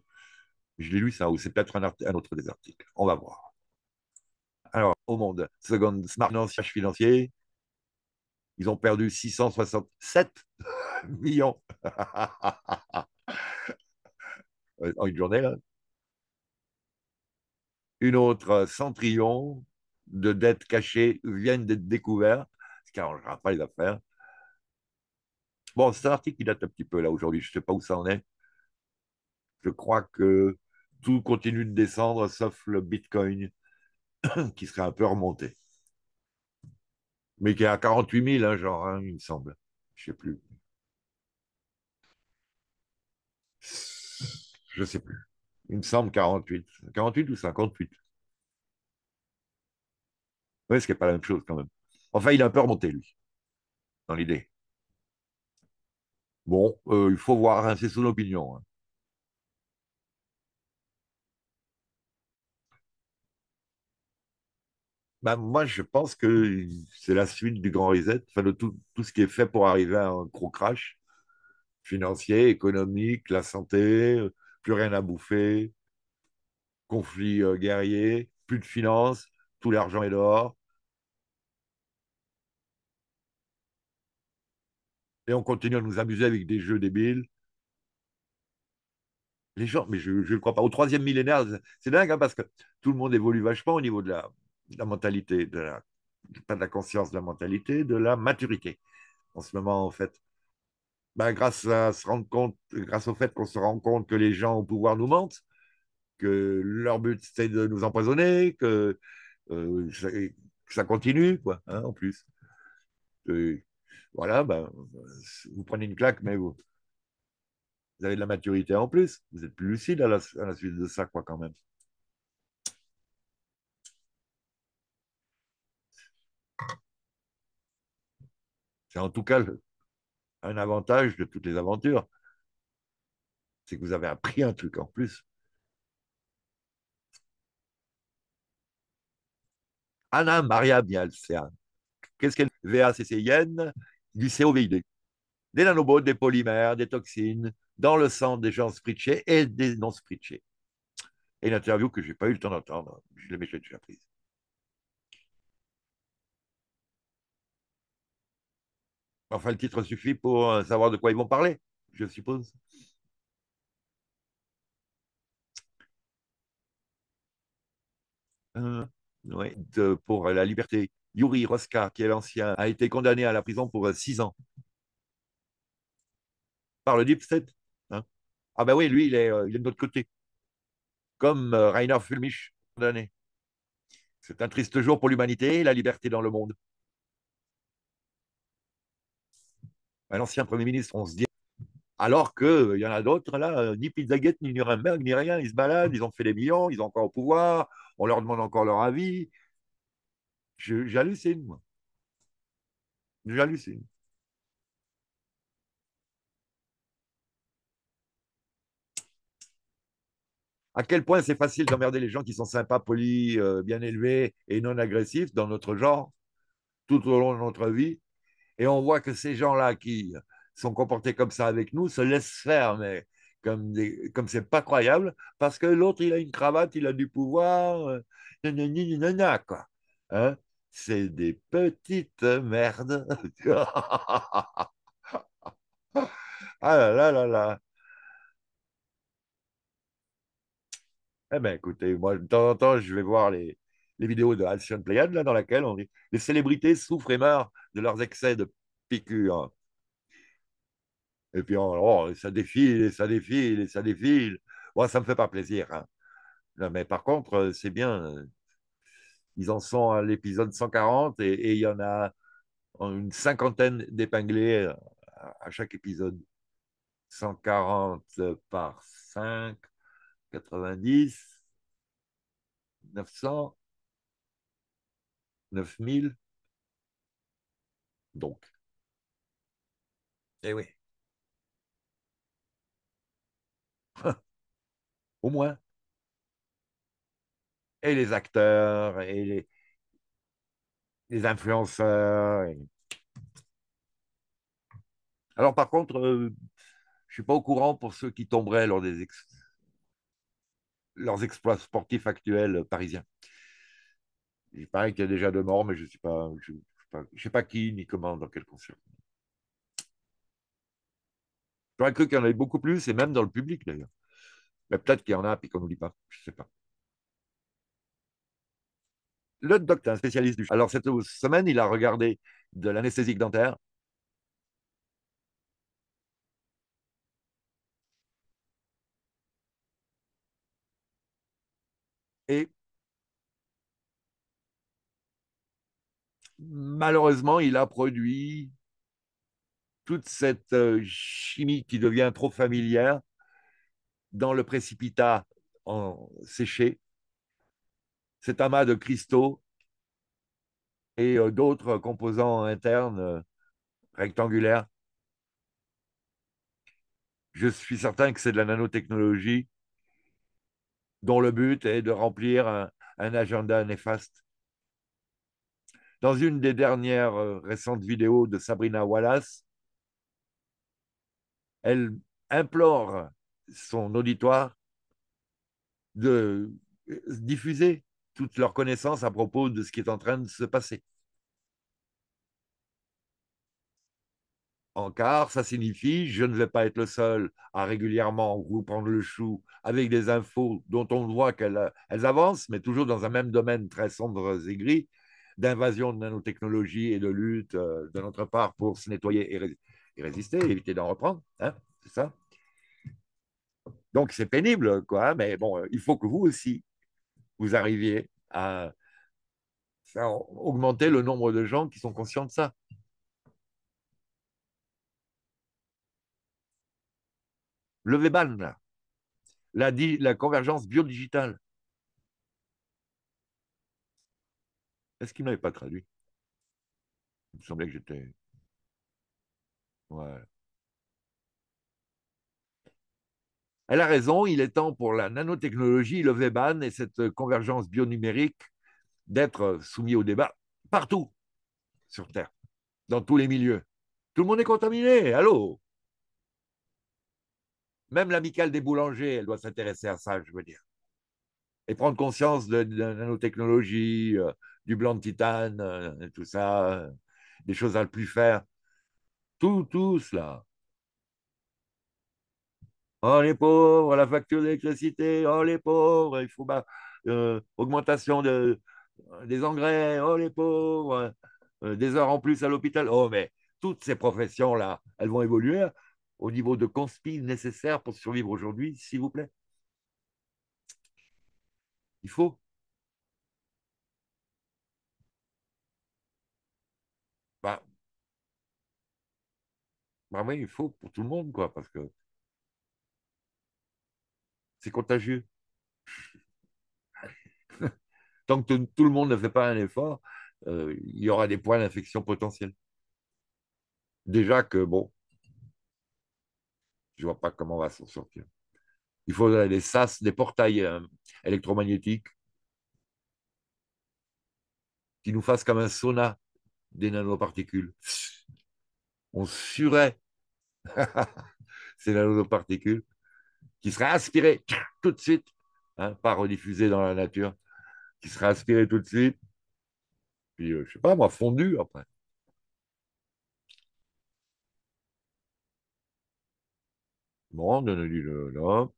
Je l'ai lu ça, ou c'est peut-être un, autre des articles. On va voir. Alors, au monde, seconde Smart Financier, ils ont perdu 667 millions euh, en une journée. Une autre euh, centrion de dettes cachées viennent d'être découvertes, ce qui n'arrangera pas les affaires. Bon, c'est un article qui date un petit peu là aujourd'hui, je ne sais pas où ça en est. Je crois que tout continue de descendre sauf le Bitcoin. qui serait un peu remonté. Mais qui est à 48 000, hein, genre, hein, il me semble. Je ne sais plus. Je ne sais plus. Il me semble 48. 48 ou 58. Oui, ce qui n'est pas la même chose quand même. Enfin, il a un peu remonté, lui, dans l'idée. Bon, euh, il faut voir, hein, c'est son opinion. Bah, moi, je pense que c'est la suite du grand reset, enfin, de tout, ce qui est fait pour arriver à un gros crash financier, économique, la santé, euh, plus rien à bouffer, conflit euh, guerrier, plus de finances, tout l'argent est dehors. Et on continue à nous amuser avec des jeux débiles. Les gens, mais je ne crois pas. Au troisième millénaire, c'est dingue hein, parce que tout le monde évolue vachement au niveau de la, la mentalité, de pas de la conscience, de la mentalité, de la maturité. En ce moment, en fait, ben, grâce, à se rendre compte, grâce au fait qu'on se rend compte que les gens au pouvoir nous mentent, que leur but c'est de nous empoisonner, que euh, ça, continue, quoi, hein, en plus. voilà, ben, vous prenez une claque, mais vous, avez de la maturité en plus, vous êtes plus lucide à la, à la suite de ça, quoi, quand même. C'est en tout cas un avantage de toutes les aventures. C'est que vous avez appris un truc en plus. Anna Maria Bialcea. Qu'est-ce qu'elle du C.O.V.I.D. Des nanobots, des polymères, des toxines dans le sang des gens spritchés et des non spritchés. Et une interview que je n'ai pas eu le temps d'entendre. Je l'ai déjà prise. Enfin, le titre suffit pour euh, savoir de quoi ils vont parler, je suppose. Euh, pour la liberté. Yuri Roska, qui est l'ancien, a été condamné à la prison pour euh, six ans. Par le Deep hein. ah ben oui, lui, il est, il est de notre côté. Comme Rainer Fulmich, condamné. C'est un triste jour pour l'humanité et la liberté dans le monde. Ben, l'ancien Premier ministre, on se dit. Alors qu'il euh, y en a d'autres, là, euh, ni Pizzagate, ni Nuremberg, ni rien. Ils se baladent, ils ont fait des millions, ils sont encore au pouvoir, on leur demande encore leur avis. J'hallucine, moi. J'hallucine. à quel point c'est facile d'emmerder les gens qui sont sympas, polis, euh, bien élevés et non agressifs dans notre genre tout au long de notre vie. Et on voit que ces gens-là qui sont comportés comme ça avec nous se laissent faire, mais comme comme c'est pas croyable, parce que l'autre, il a une cravate, il a du pouvoir, euh, quoi. Hein c'est des petites merdes. ah là là là Eh bien, écoutez, moi, de temps en temps, je vais voir les, les vidéos de Alcyon Pléiade, là, dans laquelle on dit les célébrités souffrent et meurent de leurs excès de piqûres. Et puis, ça défile, et ça défile, et ça défile. ça ne me fait pas plaisir. Hein. mais par contre, euh, c'est bien. Euh, ils en sont à l'épisode 140 et, et il y en a une cinquantaine d'épinglés euh, à chaque épisode. 140 par 5, 90, 900, 9000. Donc. Eh oui. Au moins. Et les acteurs, et les, les influenceurs. Alors par contre, euh, je ne suis pas au courant pour ceux qui tomberaient lors des leurs exploits sportifs actuels parisiens. Il paraît qu'il y a déjà deux morts, mais je ne sais pas, je, sais pas qui, ni comment, dans quel conscience. J'aurais cru qu'il y en avait beaucoup plus, et même dans le public d'ailleurs. Mais peut-être qu'il y en a, puis qu'on n'oublie pas, je ne sais pas. Le docteur, un spécialiste du Alors, cette semaine, il a regardé de l'anesthésique dentaire. Et malheureusement, il a produit toute cette euh, chimie qui devient trop familière dans le précipitat en séché, cet amas de cristaux et euh, d'autres composants internes euh, rectangulaires. Je suis certain que c'est de la nanotechnologie dont le but est de remplir un agenda néfaste. Dans une des dernières euh, récentes vidéos de Sabrina Wallace, elle implore son auditoire de euh, diffuser toute leur connaissance à propos de ce qui est en train de se passer. En car, ça signifie je ne vais pas être le seul à régulièrement vous prendre le chou avec des infos dont on voit qu'elles euh, avancent, mais toujours dans un même domaine très sombre et gris, d'invasion de nanotechnologie et de lutte euh, de notre part pour se nettoyer et, résister, éviter d'en reprendre. Hein, c'est ça Donc c'est pénible, quoi, hein, mais bon, euh, il faut que vous aussi, vous arriviez à augmenter le nombre de gens qui sont conscients de ça. Le Weban, la, la convergence biodigitale. Est-ce qu'il ne m'avait pas traduit Il me semblait que j'étais. Voilà. Elle a raison, il est temps pour la nanotechnologie, le Weban et cette convergence bionumérique d'être soumis au débat partout sur Terre, dans tous les milieux. Tout le monde est contaminé, allô Même l'amicale des boulangers, elle doit s'intéresser à ça, je veux dire. Et prendre conscience de, la nanotechnologie, euh, du blanc de titane, euh, tout ça, euh, des choses à ne plus faire. Tout, tout cela. Oh les pauvres, la facture d'électricité, oh les pauvres, il faut pas, bah, euh, augmentation de, des engrais, oh les pauvres, des heures en plus à l'hôpital. Oh mais toutes ces professions-là, elles vont évoluer au niveau de conspi nécessaire pour survivre aujourd'hui, s'il vous plaît. Il faut. Bah oui, il faut pour tout le monde, quoi, parce que c'est contagieux. Tant que tout le monde ne fait pas un effort, euh, il y aura des points d'infection potentiels. Déjà que, bon, je ne vois pas comment on va s'en sortir. Il faut des SAS, des portails euh, électromagnétiques qui nous fassent comme un sauna des nanoparticules on surait la nanoparticules qui serait aspirée tout de suite, hein, pas rediffusées dans la nature, qui serait aspirées tout de suite, puis je euh, je sais pas moi, fondu après. Bon, donne lui le nom.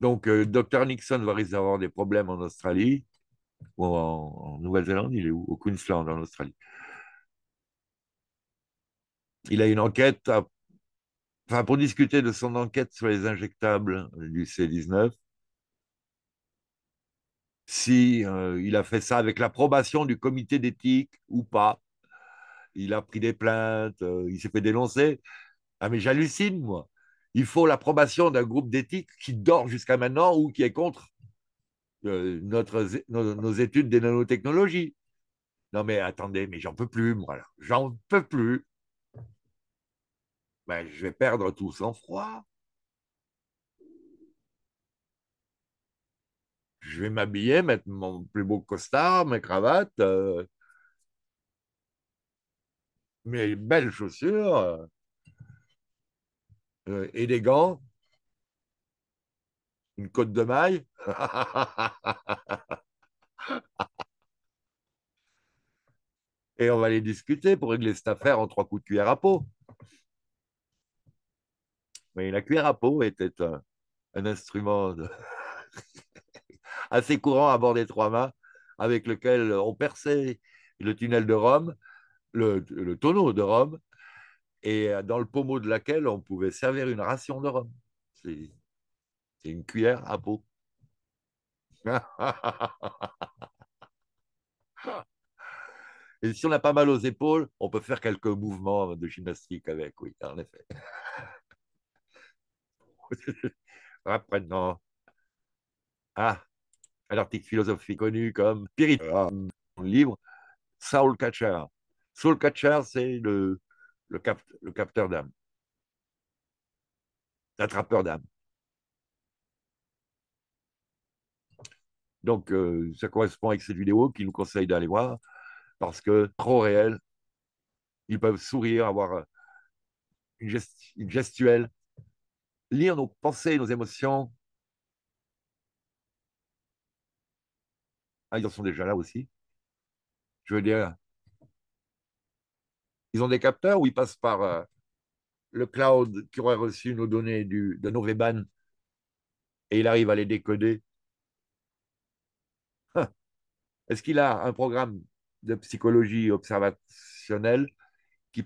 Donc, euh, Dr Nixon va risquer d'avoir des problèmes en Australie en, Nouvelle-Zélande, il est où Au Queensland, en Australie. Il a une enquête enfin, pour discuter de son enquête sur les injectables du C19. Si euh, il a fait ça avec l'approbation du comité d'éthique ou pas, il a pris des plaintes, euh, il s'est fait dénoncer. Ah mais j'hallucine moi. Il faut l'approbation d'un groupe d'éthique qui dort jusqu'à maintenant ou qui est contre euh, notre, nos, études des nanotechnologies. Non mais attendez, mais j'en peux plus, moi, J'en peux plus. Ben, je vais perdre tout sans froid Je vais m'habiller, mettre mon plus beau costard, mes cravates, euh, mes belles chaussures, euh, et des gants. Une côte de maille Et on va les discuter pour régler cette affaire en trois coups de cuillère à peau. Mais la cuillère à peau était un, instrument assez courant à bord des trois mâts avec lequel on perçait le tunnel de Rome, le, le, tonneau de Rome, et dans le pommeau de laquelle on pouvait servir une ration de Rome. C'est c'est une cuillère à peau. Et si on a pas mal aux épaules, on peut faire quelques mouvements de gymnastique avec, oui, en effet. Après, non. Ah, un article philosophique connu comme Spirit, ah, livre Saul Catcher. Soul Catcher, c'est le, le capteur d'âme, l'attrapeur d'âme. Donc, euh, ça correspond avec cette vidéo qui nous conseille d'aller voir parce que trop réel, ils peuvent sourire, avoir euh, une, gestuelle, lire nos pensées, nos émotions. Ah, ils en sont déjà là aussi. Je veux dire, ils ont des capteurs où ils passent par euh, le cloud qui aurait reçu nos données de nos et il arrive à les décoder est-ce qu'il a un programme de psychologie observationnelle qui,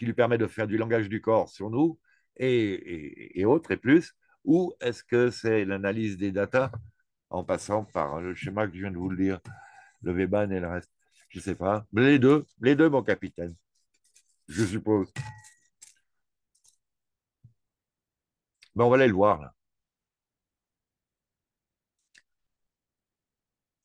lui permet de faire du langage du corps sur nous et, autres et plus Ou est-ce que c'est l'analyse des datas en passant par le schéma que je viens de vous le dire, le Weban et le reste Je ne sais pas. Les deux, les deux, mon capitaine, je suppose. Ben, on va aller le voir là.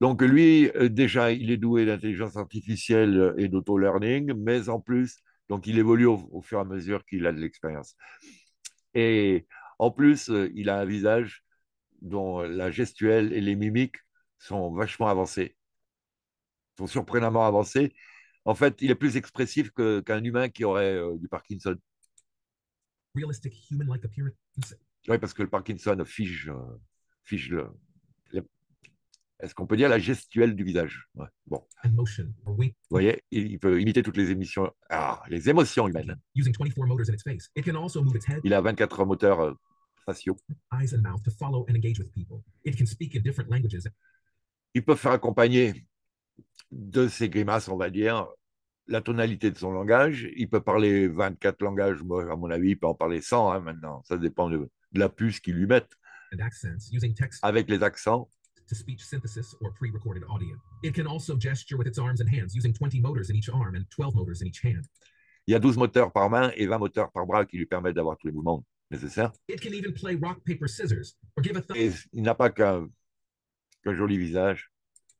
Donc lui, euh, déjà, il est doué d'intelligence artificielle euh, et d'auto-learning, mais en plus, donc il évolue au, fur et à mesure qu'il a de l'expérience. Et en plus, euh, il a un visage dont la gestuelle et les mimiques sont vachement avancées, sont surprenamment avancées. En fait, il est plus expressif qu'un humain qui aurait du Parkinson. Oui, parce que le Parkinson fige, fige le, est-ce qu'on peut dire la gestuelle du visage Bon. Vous voyez, il peut imiter toutes les émissions, ah, les émotions humaines. Il a 24 moteurs faciaux. Il peut faire accompagner de ses grimaces, on va dire, la tonalité de son langage. Il peut parler 24 langages, moi, à mon avis, il peut en parler 100 hein, maintenant. Ça dépend de, de la puce qu'ils lui mettent. Avec les accents to speech synthesis or pre recorded audio. It can also gesture with its arms and hands using 20 motors in each arm and 12 motors in each hand. Il y a 12 moteurs par main et 20 moteurs par bras qui lui permettent d'avoir tous les mouvements nécessaires. It can even play rock, paper, scissors, or give a et il n'a pas qu'un qu joli visage.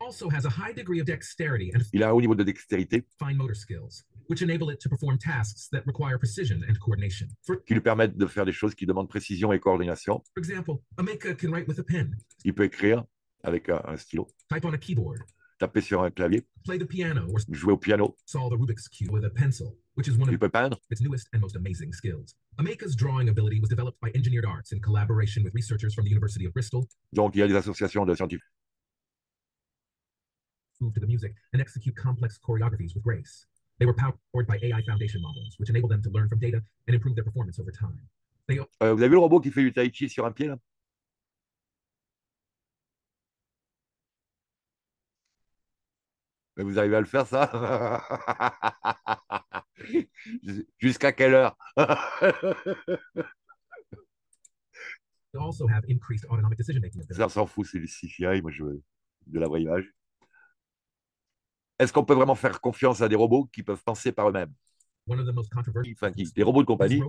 Also has a high degree of dexterity and il a un haut niveau de dextérité fine motor skills, which enable it to perform tasks that require precision and coordination. For... qui lui permettent de faire des choses qui demandent précision et coordination. For example, a can write with a pen. Il peut écrire avec un, un stylo. Type on a keyboard. Taper sur un clavier. Play the piano or... Jouer au piano. Solve the Rubik's cube with a pencil. Which is one of Its newest and most amazing skills. Ameka's drawing ability was developed by Engineered Arts in collaboration with researchers from the University of Bristol. Donc il y a des associations de scientifiques. Move to the music and execute complex choreographies with grace. They were powered by AI foundation models, which enable them to learn from data and improve their performance over time. They... Euh, vous avez vu le robot qui fait du tai chi sur un pied là Mais vous arrivez à le faire, ça Jusqu'à quelle heure Ça s'en fout, c'est le CGI, moi je veux de image. Est-ce qu'on peut vraiment faire confiance à des robots qui peuvent penser par eux-mêmes Enfin, robots de compagnie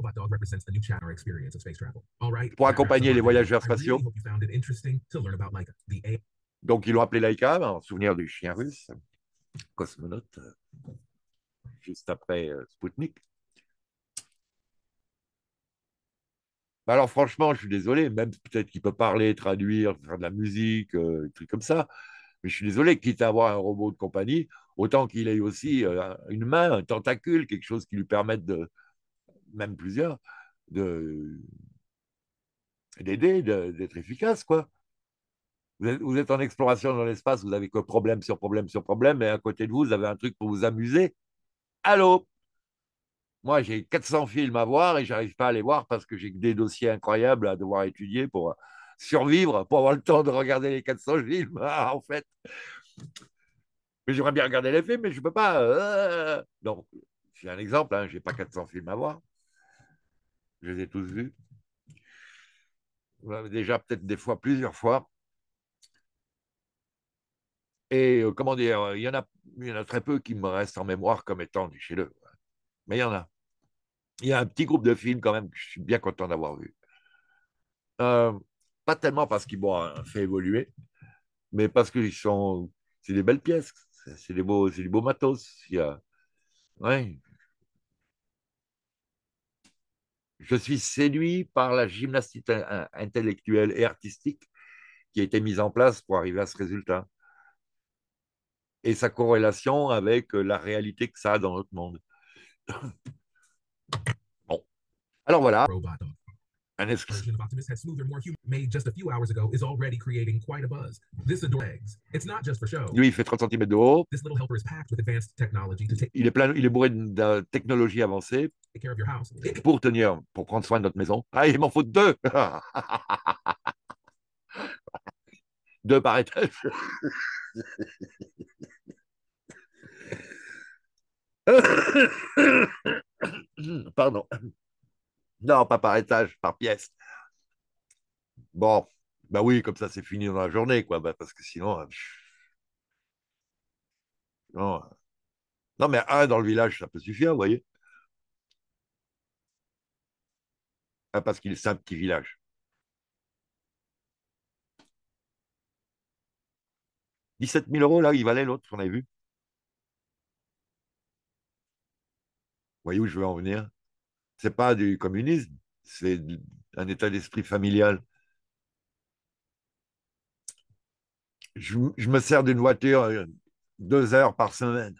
pour accompagner les voyageurs spatiaux. Donc, ils l'ont appelé Laika, en souvenir du chien russe cosmonaute euh, juste après euh, Spoutnik. Bah alors franchement, je suis désolé, même peut-être qu'il peut parler, traduire, faire de la musique, euh, des trucs comme ça. Mais je suis désolé, quitte à avoir un robot de compagnie, autant qu'il ait aussi une main, un tentacule, quelque chose qui lui permette de, même plusieurs, d'aider, d'être efficace, quoi. Vous êtes, en exploration dans l'espace, vous n'avez que problème sur problème sur problème, et à côté de vous, vous avez un truc pour vous amuser. Allô Moi, j'ai 400 films à voir et j'arrive pas à les voir parce que j'ai des dossiers incroyables à devoir étudier pour euh, survivre, pour avoir le temps de regarder les 400 films, en fait. Mais j'aimerais bien regarder les films, mais je ne peux pas. Euh, donc c'est un exemple, hein, je n'ai pas 400 films à voir. Je les ai tous vus. Déjà, peut-être des fois, plusieurs fois. Et euh, comment dire, il y, en a, très peu qui me restent en mémoire comme étant du chez eux. Hein. Mais il y en a. Il y a un petit groupe de films quand même que je suis bien content d'avoir vu. Euh, pas tellement parce qu'ils m'ont hein, fait évoluer, mais parce que c'est des belles pièces, c'est des beaux, des beaux matos. a, Je suis séduit par la gymnastique intellectuelle et artistique qui a été mise en place pour arriver à ce résultat et sa corrélation avec euh, la réalité que ça a dans notre monde. bon. Alors voilà. An version of Optimus had smoother, more human made just a few hours ago is already creating quite a buzz. This adore eggs. It's not just for show. Lui, il fait 30 cm de haut. This little helper is packed with advanced technology to take il est plein, il est bourré de technologie avancée take care of your house. pour tenir, pour prendre soin de notre maison. Ah, il m'en faut deux. deux par étage. Pardon. Non, pas par étage, par pièce. Bon, bah oui, comme ça c'est fini dans la journée, quoi, bah, parce que sinon. Euh, euh, non. mais un dans le village, ça peut suffire, vous voyez. Ah, parce qu'il est un petit village. « 17 000 euros, là, il valait l'autre, on avait vu. voyez où je veux en venir C'est pas du communisme, c'est un état d'esprit familial. Je, me sers d'une voiture euh, deux heures par semaine.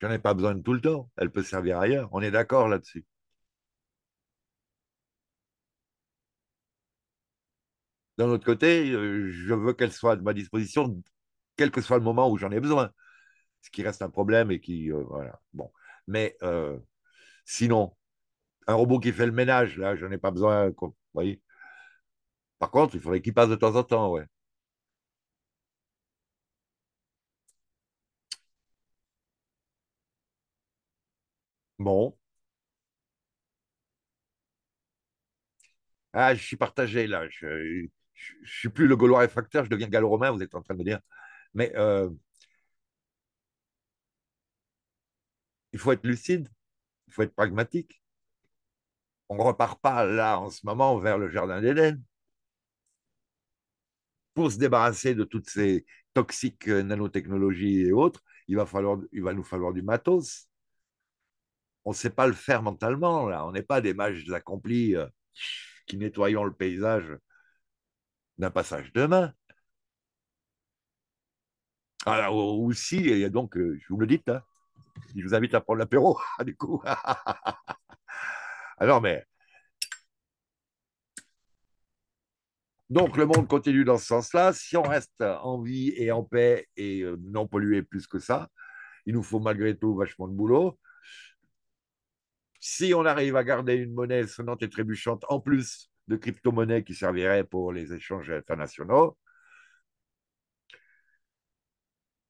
Je n'en ai pas besoin de tout le temps. Elle peut servir ailleurs. On est d'accord là-dessus. D'un autre côté, euh, je veux qu'elle soit à ma disposition, quel que soit le moment où j'en ai besoin. Ce qui reste un problème et qui. Euh, voilà. Bon. Mais euh, sinon, un robot qui fait le ménage, là, je n'en ai pas besoin. Vous voyez Par contre, il faudrait qu'il passe de temps en temps, ouais. Bon. Ah, je suis partagé là. Je ne suis plus le Gaulois réfractaire, je deviens gallo-romain, vous êtes en train de me dire. Mais euh, il faut être lucide, il faut être pragmatique. On ne repart pas là en ce moment vers le jardin d'Éden pour se débarrasser de toutes ces toxiques euh, nanotechnologies et autres, il va, falloir, il va nous falloir du matos. On ne sait pas le faire mentalement, là. On n'est pas des mages accomplis euh, qui nettoyons le paysage d'un passage de main. Alors, ah, aussi, il y a donc, euh, je vous le dis, hein, je vous invite à prendre l'apéro, du coup. Alors, mais. Donc, le monde continue dans ce sens-là. Si on reste en vie et en paix et euh, non pollué plus que ça, il nous faut malgré tout vachement de boulot. Si on arrive à garder une monnaie sonnante et trébuchante en plus de crypto-monnaies qui serviraient pour les échanges internationaux,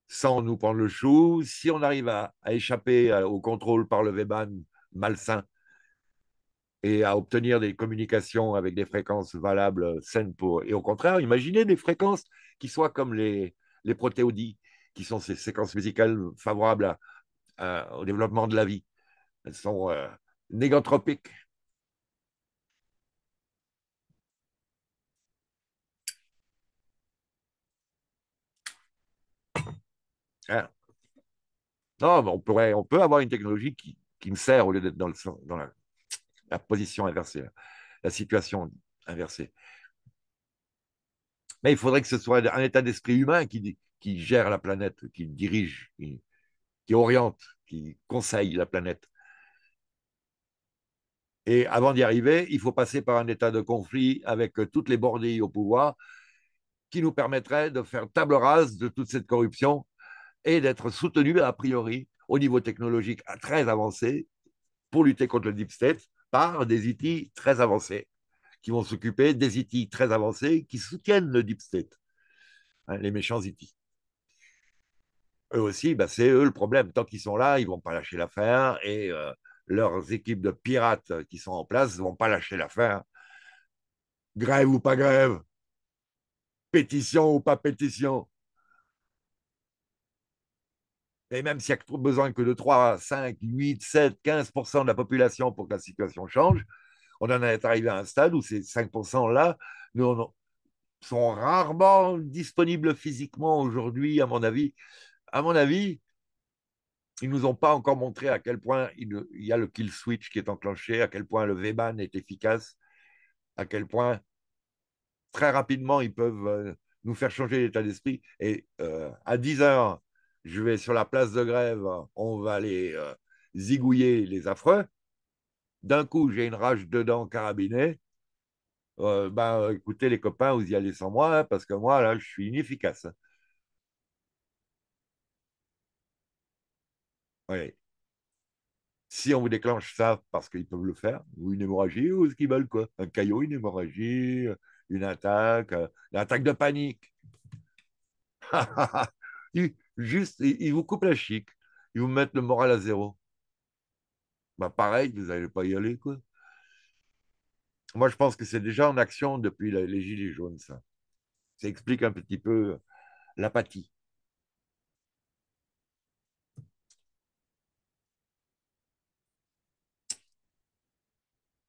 sans nous prendre le chou. Si on arrive à, échapper euh, au contrôle par le Weban malsain et à obtenir des communications avec des fréquences valables, euh, saines pour... Et au contraire, imaginez des fréquences qui soient comme les, protéodies, qui sont ces séquences musicales favorables au développement de la vie. Elles sont euh, négantropiques. Hein? non, on, pourrait, on peut avoir une technologie qui, me sert au lieu d'être dans, la, position inversée, la, situation inversée. Mais il faudrait que ce soit un état d'esprit humain qui, gère la planète, qui dirige, qui, qui oriente, qui conseille la planète. Et avant d'y arriver, il faut passer par un état de conflit avec toutes les bordilles au pouvoir qui nous permettrait de faire table rase de toute cette corruption et d'être soutenu a priori au niveau technologique très avancé pour lutter contre le deep state par des IT très avancés qui vont s'occuper des IT très avancés qui soutiennent le deep state, hein, les méchants IT. Eux aussi, bah, c'est eux le problème. Tant qu'ils sont là, ils vont pas lâcher l'affaire et euh, leurs équipes de pirates qui sont en place ne vont pas lâcher l'affaire. Grève ou pas grève, pétition ou pas pétition, et même s'il n'y a besoin que de 3, 5, 8, 7, 15 de la population pour que la situation change, on en est arrivé à un stade où ces 5 %-là sont rarement disponibles physiquement aujourd'hui, à mon avis. À mon avis, ils nous ont pas encore montré à quel point il y a le kill switch qui est enclenché, à quel point le V-ban est efficace, à quel point très rapidement ils peuvent euh, nous faire changer l'état d'esprit. Et euh, à 10 heures je vais sur la place de grève, on va aller euh, zigouiller, les affreux. D'un coup, j'ai une rage dedans carabinée. Euh, ben, écoutez, les copains, vous y allez sans moi, hein, parce que moi, là, je suis inefficace. Si on vous déclenche ça, parce qu'ils peuvent le faire, ou une hémorragie, ou ce qu'ils veulent, quoi. Un caillot, une hémorragie, une attaque, euh, une attaque de panique. juste, ils vous coupent la chic, ils vous mettent le moral à zéro. Bah pareil, vous n'allez pas y aller, quoi. Moi, je pense que c'est déjà en action depuis les Gilets jaunes, ça. Ça explique un petit peu l'apathie.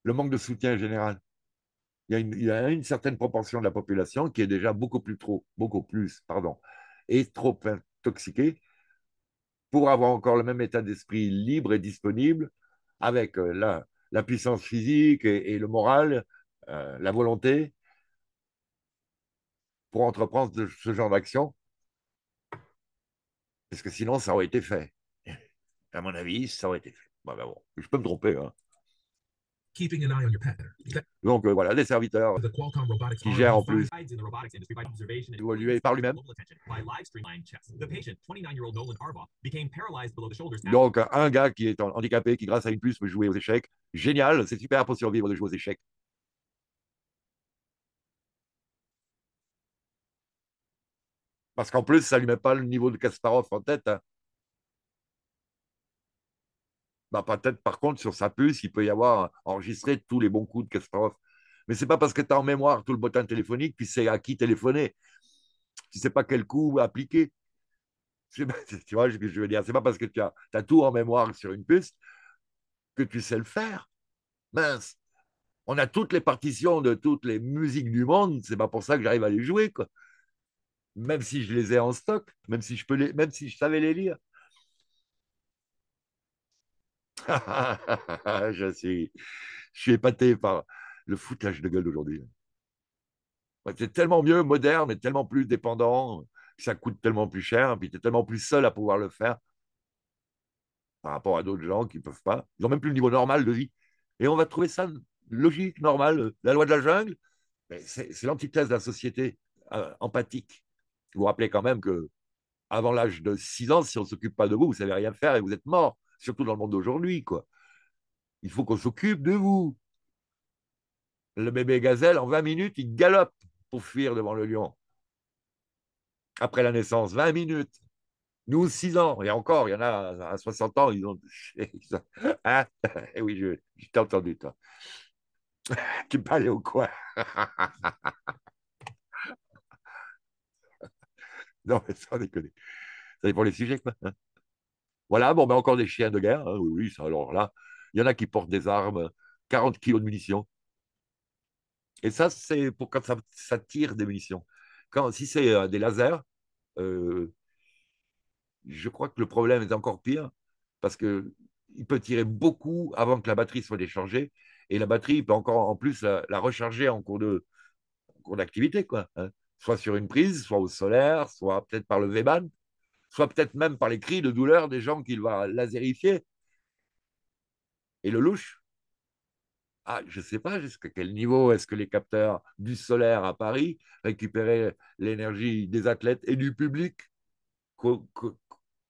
Le manque de soutien général. Il y, a une, il y, a une, certaine proportion de la population qui est déjà beaucoup plus trop, beaucoup plus, pardon, et trop intoxiqué pour avoir encore le même état d'esprit libre et disponible avec euh, la, la puissance physique et, le moral, euh, la volonté pour entreprendre ce genre d'action. Parce que sinon, ça aurait été fait. À mon avis, ça aurait été fait. Bon, bah, ben bah, bon, je peux me tromper. Hein. Donc euh, voilà, les serviteurs qui gèrent en plus Évolué par lui-même. Donc un gars qui est handicapé, qui grâce à une puce peut jouer aux échecs. Génial, c'est super pour survivre de jouer aux échecs. Parce qu'en plus, ça lui met pas le niveau de Kasparov en tête. Hein. Bah, peut-être par contre sur sa puce, il peut y avoir enregistré tous les bons coups de catastrophe. Mais c'est pas parce que tu as en mémoire tout le botin téléphonique, puis c'est à qui téléphoner. Tu sais pas quel coup appliquer. Tu vois ce que je veux dire C'est pas parce que tu as, as, tout en mémoire sur une puce que tu sais le faire. Mince On a toutes les partitions de toutes les musiques du monde, c'est pas pour ça que j'arrive à les jouer, Même si je les ai en stock, même si je, peux même si je savais les lire. je, suis, je suis épaté par le foutage de gueule d'aujourd'hui. C'est tellement mieux, moderne, et tellement plus dépendant, ça coûte tellement plus cher, et puis tu es tellement plus seul à pouvoir le faire par rapport à d'autres gens qui ne peuvent pas. Ils n'ont même plus le niveau normal de vie. Et on va trouver ça logique, normal. La loi de la jungle, c'est l'antithèse de la société euh, empathique. Vous vous rappelez quand même que avant l'âge de 6 ans, si on ne s'occupe pas de vous, vous ne savez rien faire et vous êtes mort surtout dans le monde d'aujourd'hui, quoi. Il faut qu'on s'occupe de vous. Le bébé gazelle, en 20 minutes, il galope pour fuir devant le lion. Après la naissance, 20 minutes. Nous, 6 ans, et encore, il y en a à 60 ans, ils ont. Hein et eh oui, je, t'ai entendu, toi. tu parlais au coin. non, mais sans déconner. Ça pour les sujets, quoi. Hein. Voilà, bon, mais ben, encore des chiens de guerre. Hein, oui, alors là, il y en a qui portent des armes, 40 kilos de munitions. Et ça, c'est pour quand ça, tire des munitions. Quand, si c'est euh, des lasers, euh, je crois que le problème est encore pire parce que il peut tirer beaucoup avant que la batterie soit déchargée et la batterie il peut encore en plus la, recharger en cours de cours d'activité quoi, hein. soit sur une prise, soit au solaire, soit peut-être par le V-band soit peut-être même par les cris de douleur des gens qu'il va lasérifier. Et le louche ah, je ne sais pas jusqu'à quel niveau est-ce que les capteurs du solaire à Paris récupéraient l'énergie des athlètes et du public.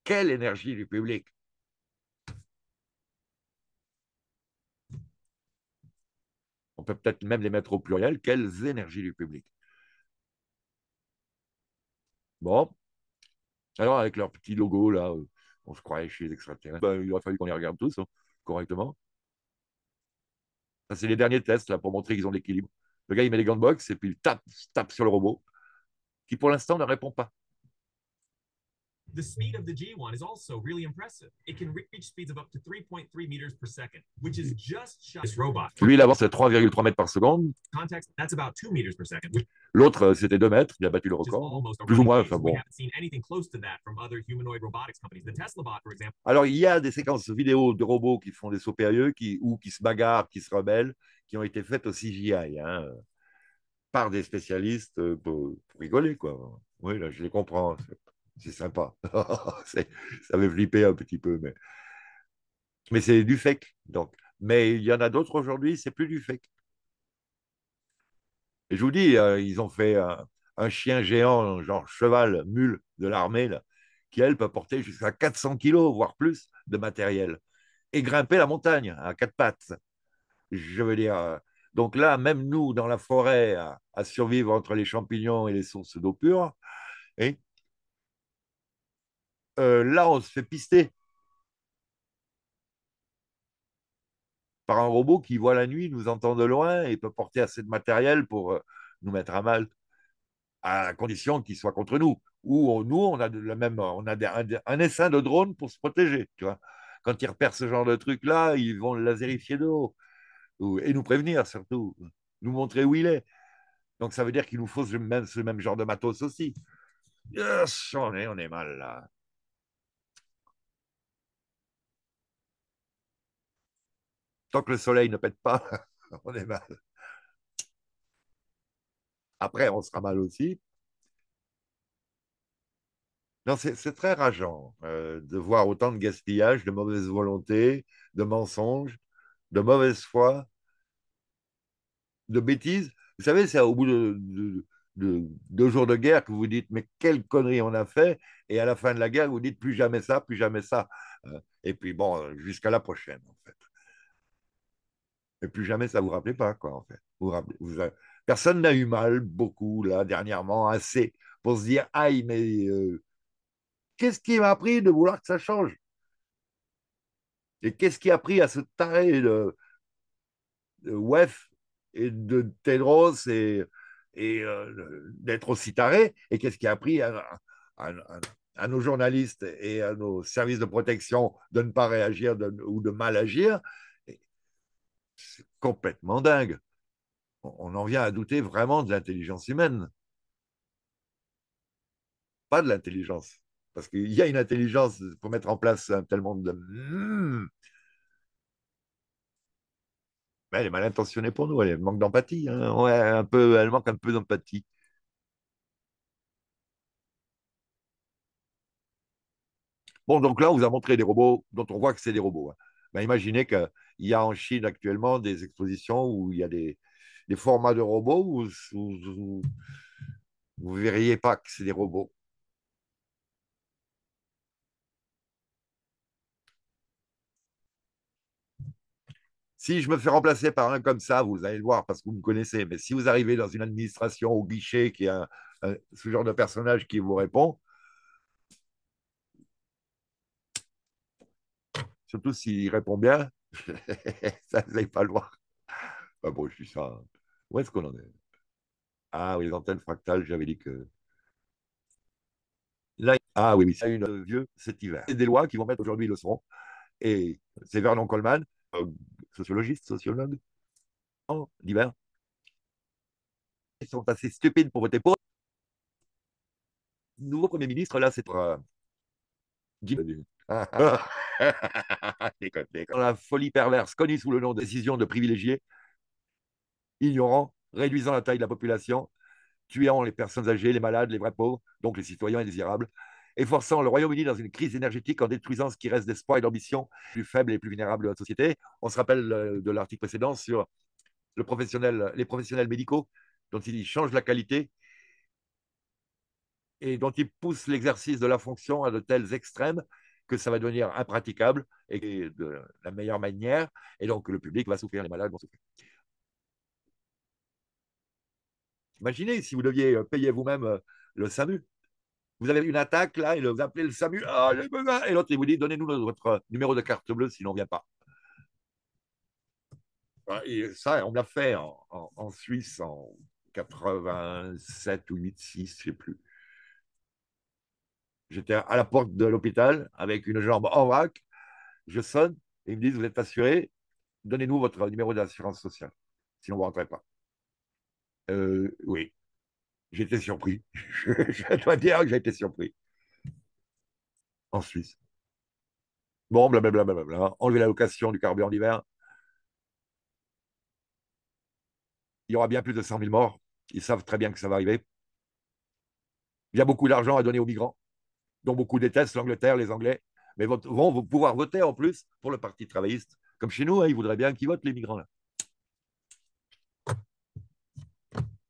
quelle énergie du public On peut peut-être même les mettre au pluriel. Quelles énergies du public Bon, alors, avec leur petit logo, là, euh, on se croyait chez les extraterrestres. Ben, il aurait fallu qu'on les regarde tous hein, correctement. Ça, c'est les derniers tests là, pour montrer qu'ils ont l'équilibre. Le gars, il met les gants de boxe et puis il tape, tape sur le robot, qui pour l'instant ne répond pas. The speed of the G1 is also really impressive. It can reach speeds of up to 3.3 meters per second, which is just shy. This robot. Lui, il avance à 3,3 mètres par seconde. that's about 2 meters per second. L'autre, euh, c'était 2 mètres. Il a battu le record. Plus ou moins, enfin bon. Alors, il y a des séquences vidéo de robots qui font des sauts périlleux, qui, ou qui se bagarrent, qui se rebellent, qui ont été faites au CGI, hein, par des spécialistes pour, euh, pour rigoler, quoi. Oui, là, je les comprends c'est sympa. ça m'a flippé un petit peu, mais, mais c'est du fake. Donc. Mais il y en a d'autres aujourd'hui, c'est plus du fake. Et je vous dis, hein, ils ont fait un, chien géant, genre cheval, mule de l'armée, qui, elle, peut porter jusqu'à 400 kilos, voire plus, de matériel, et grimper la montagne à quatre pattes. Je veux dire, euh, donc là, même nous, dans la forêt, à, à, survivre entre les champignons et les sources d'eau pure, et hein, euh, là, on se fait pister par un robot qui voit la nuit, nous entend de loin et peut porter assez de matériel pour euh, nous mettre à mal, à condition qu'il soit contre nous. Ou nous, on a, même, on a un, essaim de drone pour se protéger. Quand ils repèrent ce genre de truc-là, ils vont le laserifier de haut et nous prévenir surtout, nous montrer où il est. Donc ça veut dire qu'il nous faut ce même, genre de matos aussi. on est mal là. Tant que le soleil ne pète pas, on est mal. Après, on sera mal aussi. Non, c'est très rageant euh, de voir autant de gaspillage, de mauvaise volonté, de mensonges, de mauvaise foi, de bêtises. Vous savez, c'est au bout de, de, deux jours de guerre que vous dites mais quelle connerie on a fait, et à la fin de la guerre, vous dites plus jamais ça, plus jamais ça. Euh, et puis bon, euh, jusqu'à la prochaine en fait. Et plus jamais ça vous rappelait pas, quoi, en fait. Personne n'a eu mal, beaucoup, là, dernièrement, assez, pour se dire, aïe, mais euh, qu'est-ce qui m'a appris de vouloir que ça change Et qu'est-ce qui a pris à ce taré de, WEF et de Tedros et, euh, d'être aussi taré Et qu'est-ce qui a pris à, nos journalistes et à nos services de protection de ne pas réagir ou de mal agir c'est complètement dingue. On en vient à douter vraiment de l'intelligence humaine. Pas de l'intelligence. Parce qu'il y a une intelligence pour mettre en place un tel monde de... Hmm. Mais elle est mal intentionnée pour nous, elle manque d'empathie. Hein. un peu, elle manque un peu d'empathie. Bon, donc là, on vous a montré des robots dont on voit que c'est des robots. Hein. Ben, imaginez qu'il y a en Chine actuellement des expositions où il y a des, formats de robots où, vous ne verriez pas que c'est des robots. Si je me fais remplacer par un comme ça, vous allez le voir parce que vous me connaissez, mais si vous arrivez dans une administration au guichet qui a ce genre de personnage qui vous répond, Surtout s'il répond bien, ça n'aille pas loin. Ah bon, je suis ça. Hein. Où est-ce qu'on en est Ah oui, les antennes fractales, j'avais dit que. ah oui, mais c'est une vieux cet hiver. C'est des lois qui vont mettre aujourd'hui le son. Et c'est Vernon Coleman, euh, sociologiste, sociologue, en l'hiver. Ils sont assez stupides pour voter pour. Nouveau Premier ministre, là, c'est. Euh... la folie perverse, connue sous le nom de décision de privilégiés, ignorant, réduisant la taille de la population, tuant les personnes âgées, les malades, les vrais pauvres, donc les citoyens indésirables, et forçant le Royaume-Uni dans une crise énergétique en détruisant ce qui reste d'espoir et d'ambition plus faible et plus vulnérable de la société. On se rappelle euh, de l'article précédent sur le professionnel, les professionnels médicaux dont ils change la qualité et dont il pousse l'exercice de la fonction à de tels extrêmes que ça va devenir impraticable et de la meilleure manière. Et donc, le public va souffrir, les malades vont souffrir. Imaginez si vous deviez euh, payer vous-même euh, le SAMU. Vous avez une attaque là et vous appelez le SAMU. Ah, et l'autre, il vous dit donnez-nous votre euh, numéro de carte bleue sinon on ne vient pas. Ah, et ça, on l'a fait en, en Suisse en 87 ou 86, je ne sais plus. J'étais à la porte de l'hôpital avec une jambe en vrac. Je sonne et ils me disent Vous êtes assuré Donnez-nous votre numéro d'assurance sociale, sinon vous ne rentrez pas. Euh, oui, j'étais surpris. je dois dire que j'ai été surpris. En Suisse. Bon, blablabla, enlevez Enlever la location du carburant d'hiver. Il y aura bien plus de 100 000 morts. Ils savent très bien que ça va arriver. Il y a beaucoup d'argent à donner aux migrants dont beaucoup détestent l'Angleterre, les Anglais, mais vont pouvoir voter en plus pour le Parti travailliste. Comme chez nous, hein, ils voudraient bien qu'ils votent les migrants.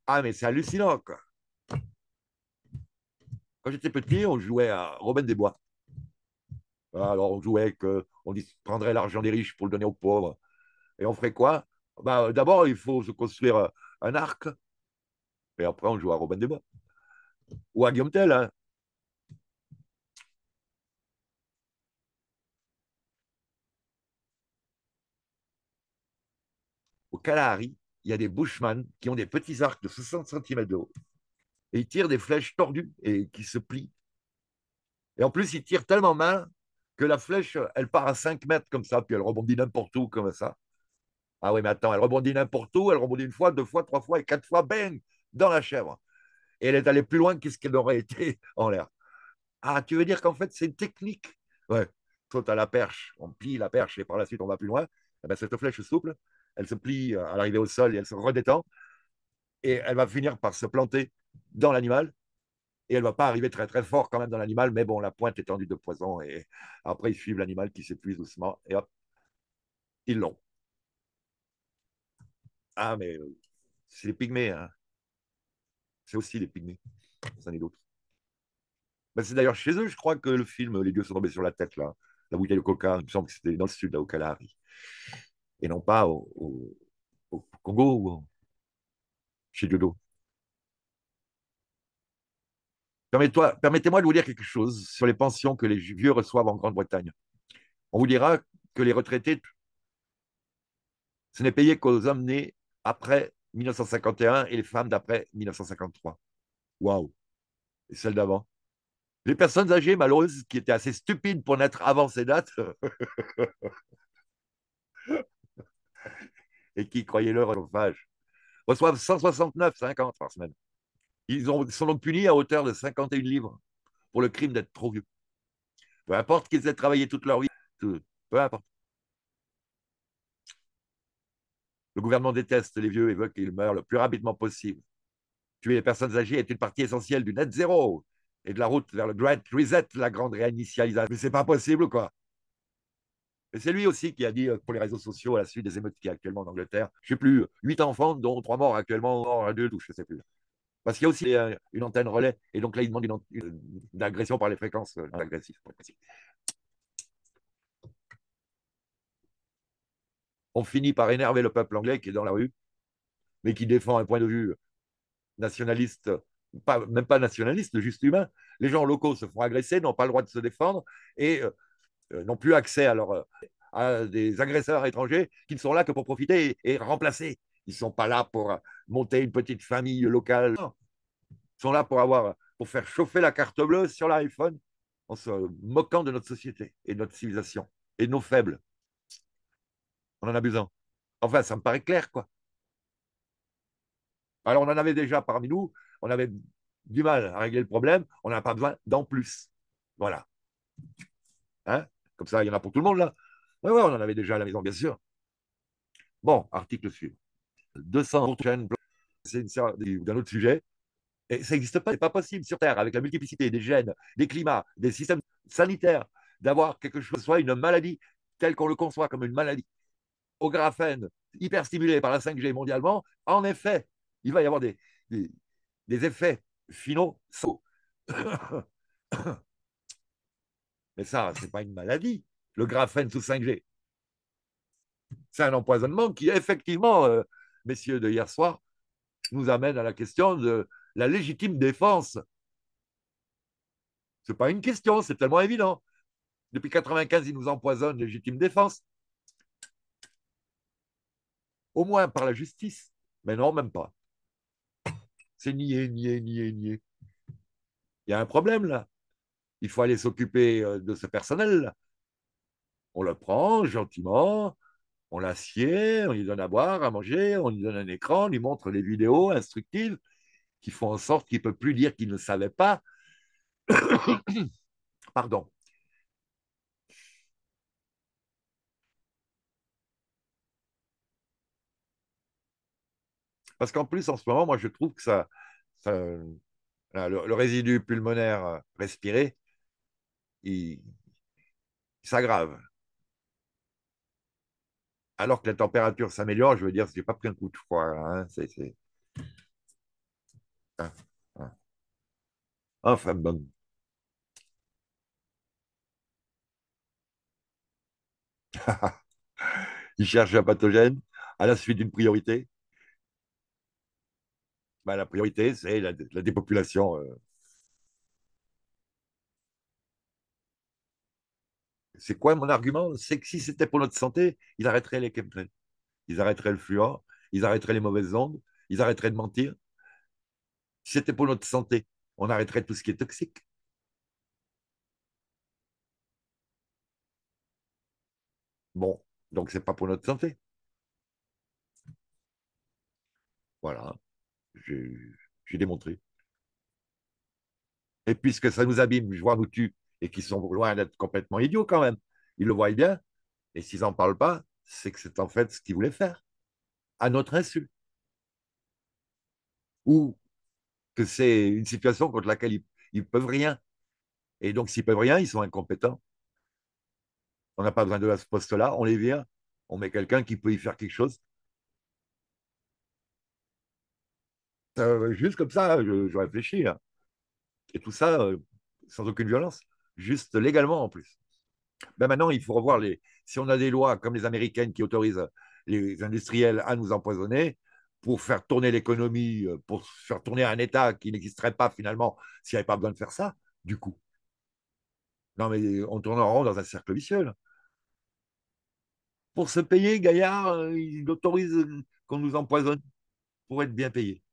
Ah, mais c'est hallucinant, quoi. Quand j'étais petit, on jouait à Robin des Bois. Ah, alors, on jouait que on prendrait l'argent des riches pour le donner aux pauvres. Et on ferait quoi bah, euh, D'abord, il faut se construire euh, un arc. Et après, on joue à Robin des Bois. Ou à Guillaume Tell. Hein. Kalahari, il y a des Bushman qui ont des petits arcs de 60 cm de haut. Et ils tirent des flèches tordues et qui se plient. Et en plus, ils tirent tellement mal que la flèche, elle part à 5 mètres comme ça, puis elle rebondit n'importe où comme ça. Ah oui, mais attends, elle rebondit n'importe où, elle rebondit une fois, deux fois, trois fois et quatre fois, bang, dans la chèvre. Et elle est allée plus loin que ce qu'elle aurait été en l'air. Ah, tu veux dire qu'en fait, c'est une technique Ouais, saute à la perche, on plie la perche et par la suite, on va plus loin. et eh bien, cette flèche souple, elle se plie à l'arrivée au sol et elle se redétend. Et elle va finir par se planter dans l'animal. Et elle va pas arriver très très fort quand même dans l'animal, mais bon, la pointe est tendue de poison. Et après, ils suivent l'animal qui s'épuise doucement. Et hop, ils l'ont. Ah, mais euh, c'est les pygmées. Hein. C'est aussi les pygmées, ça d'autres. Ben, c'est d'ailleurs chez eux, je crois, que le film Les dieux sont tombés sur la tête, là. La bouteille de coca, il me semble que c'était dans le sud, là, au Kalahari et non pas au, Congo ou chez Dodo. Permettez-moi de vous dire quelque chose sur les pensions que les vieux reçoivent en Grande-Bretagne. On vous dira que les retraités, ce n'est payé qu'aux hommes nés après 1951 et les femmes d'après 1953. Waouh Et celles d'avant Les personnes âgées, malheureuses, qui étaient assez stupides pour naître avant ces dates, et qui, croyez-le, reçoivent 169,50 par semaine. Ils, sont donc punis à hauteur de 51 livres pour le crime d'être trop vieux. Peu importe qu'ils aient travaillé toute leur vie, peu importe. Le gouvernement déteste les vieux et veut qu'ils meurent le plus rapidement possible. Tuer les personnes âgées est une partie essentielle du net zéro et de la route vers le Great Reset, la grande réinitialisation. Mais c'est pas possible quoi et C'est lui aussi qui a dit euh, pour les réseaux sociaux à la suite des émeutes qu'il y a actuellement en Angleterre, je ne sais plus, huit enfants, dont trois morts actuellement, morts adultes, ou je ne sais plus. Parce qu'il y a aussi euh, une antenne relais, et donc là, il demande une, agression par les fréquences euh, agressives. On finit par énerver le peuple anglais qui est dans la rue, mais qui défend un point de vue nationaliste même pas nationaliste, juste humain. Les gens locaux se font agresser, n'ont pas le droit de se défendre, et euh, n'ont plus accès à, euh, à des agresseurs étrangers qui ne sont là que pour profiter et, remplacer. Ils ne sont pas là pour euh, monter une petite famille locale. Ils sont là pour, avoir, pour faire chauffer la carte bleue sur l'iPhone en se moquant de notre société et de notre civilisation et de nos faibles en en abusant. Enfin, ça me paraît clair, quoi. Alors, on en avait déjà parmi nous, on avait du mal à régler le problème, on n'a pas besoin d'en plus. Voilà. Hein comme ça, il y en a pour tout le monde, là. Oui, ouais, on en avait déjà à la maison, bien sûr. Bon, article suivant. 200 gènes, c'est d'un autre sujet. Et ça n'existe pas, n'est pas possible sur Terre, avec la multiplicité des gènes, des climats, des systèmes sanitaires, d'avoir quelque chose, soit une maladie telle qu'on le conçoit comme une maladie. Au graphène, hyper stimulé par la 5G mondialement, en effet, il va y avoir des, des, des effets finaux. Mais ça, ce n'est pas une maladie, le graphène sous 5G. C'est un empoisonnement qui, effectivement, euh, messieurs de hier soir, nous amène à la question de la légitime défense. Ce n'est pas une question, c'est tellement évident. Depuis 1995, ils nous empoisonnent légitime défense. Au moins par la justice. Mais non, même pas. C'est nier, nier, nier, nier. Il y a un problème là il faut aller s'occuper euh, de ce personnel. On le prend gentiment, on l'assied, on lui donne à boire, à manger, on lui donne un écran, on lui montre les vidéos instructives qui font en sorte qu'il ne peut plus dire qu'il ne savait pas. Pardon. Parce qu'en plus, en ce moment, moi, je trouve que ça, euh, le résidu pulmonaire euh, respiré, s'aggrave. Alors que la température s'améliore, je veux dire, je n'ai pas pris un coup de froid. Hein, hein, hein. Enfin bon. il cherche un pathogène à la suite d'une priorité. Bah, la priorité, c'est la, dépopulation. Euh, C'est quoi mon argument C'est que si c'était pour notre santé, ils arrêteraient les chemtrails. Ils arrêteraient le fluor, ils arrêteraient les mauvaises ondes, ils arrêteraient de mentir. Si c'était pour notre santé, on arrêterait tout ce qui est toxique. Bon, donc c'est pas pour notre santé. Voilà, j'ai démontré. Et puisque ça nous abîme, je vois, nous tue, et qui sont loin d'être complètement idiots quand même. Ils le voient bien, et s'ils n'en parlent pas, c'est que c'est en fait ce qu'ils voulaient faire, à notre insu. Ou que c'est une situation contre laquelle ils ne peuvent rien. Et donc, s'ils ne peuvent rien, ils sont incompétents. On n'a pas besoin de ce poste-là, on les vient, on met quelqu'un qui peut y faire quelque chose. Euh, juste comme ça, je, réfléchis. Hein. Et tout ça, euh, sans aucune violence juste légalement en plus. Ben maintenant, il faut revoir les. Si on a des lois comme les américaines qui autorisent les industriels à nous empoisonner pour faire tourner l'économie, euh, pour faire tourner un État qui n'existerait pas finalement s'il n'y avait pas besoin de faire ça, du coup. Non, mais on tourne en rond dans un cercle vicieux. Pour se payer, Gaillard, euh, il autorise euh, qu'on nous empoisonne pour être bien payé.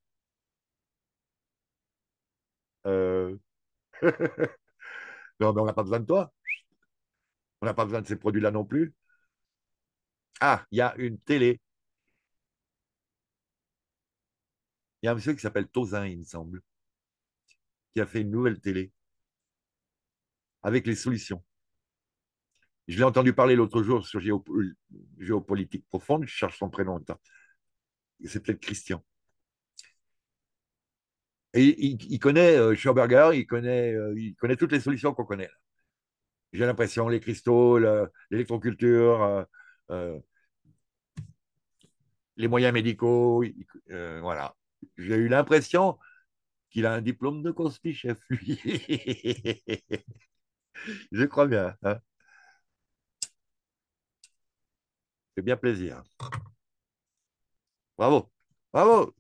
Euh... Non, on n'a pas besoin de toi. On n'a pas besoin de ces produits-là non plus. Ah, il y a une télé. Il y a un monsieur qui s'appelle Tozin, il me semble, qui a fait une nouvelle télé avec les solutions. Je l'ai entendu parler l'autre jour sur Géopolitique Profonde, je cherche son prénom. C'est peut-être Christian il, connaît euh, il connaît, euh, il connaît toutes les solutions qu'on connaît. J'ai l'impression, les cristaux, l'électroculture, euh, euh, les moyens médicaux, voilà. J'ai eu l'impression qu'il a un diplôme de conspichef, lui. Je crois bien. Hein. C'est bien plaisir. Bravo. Bravo.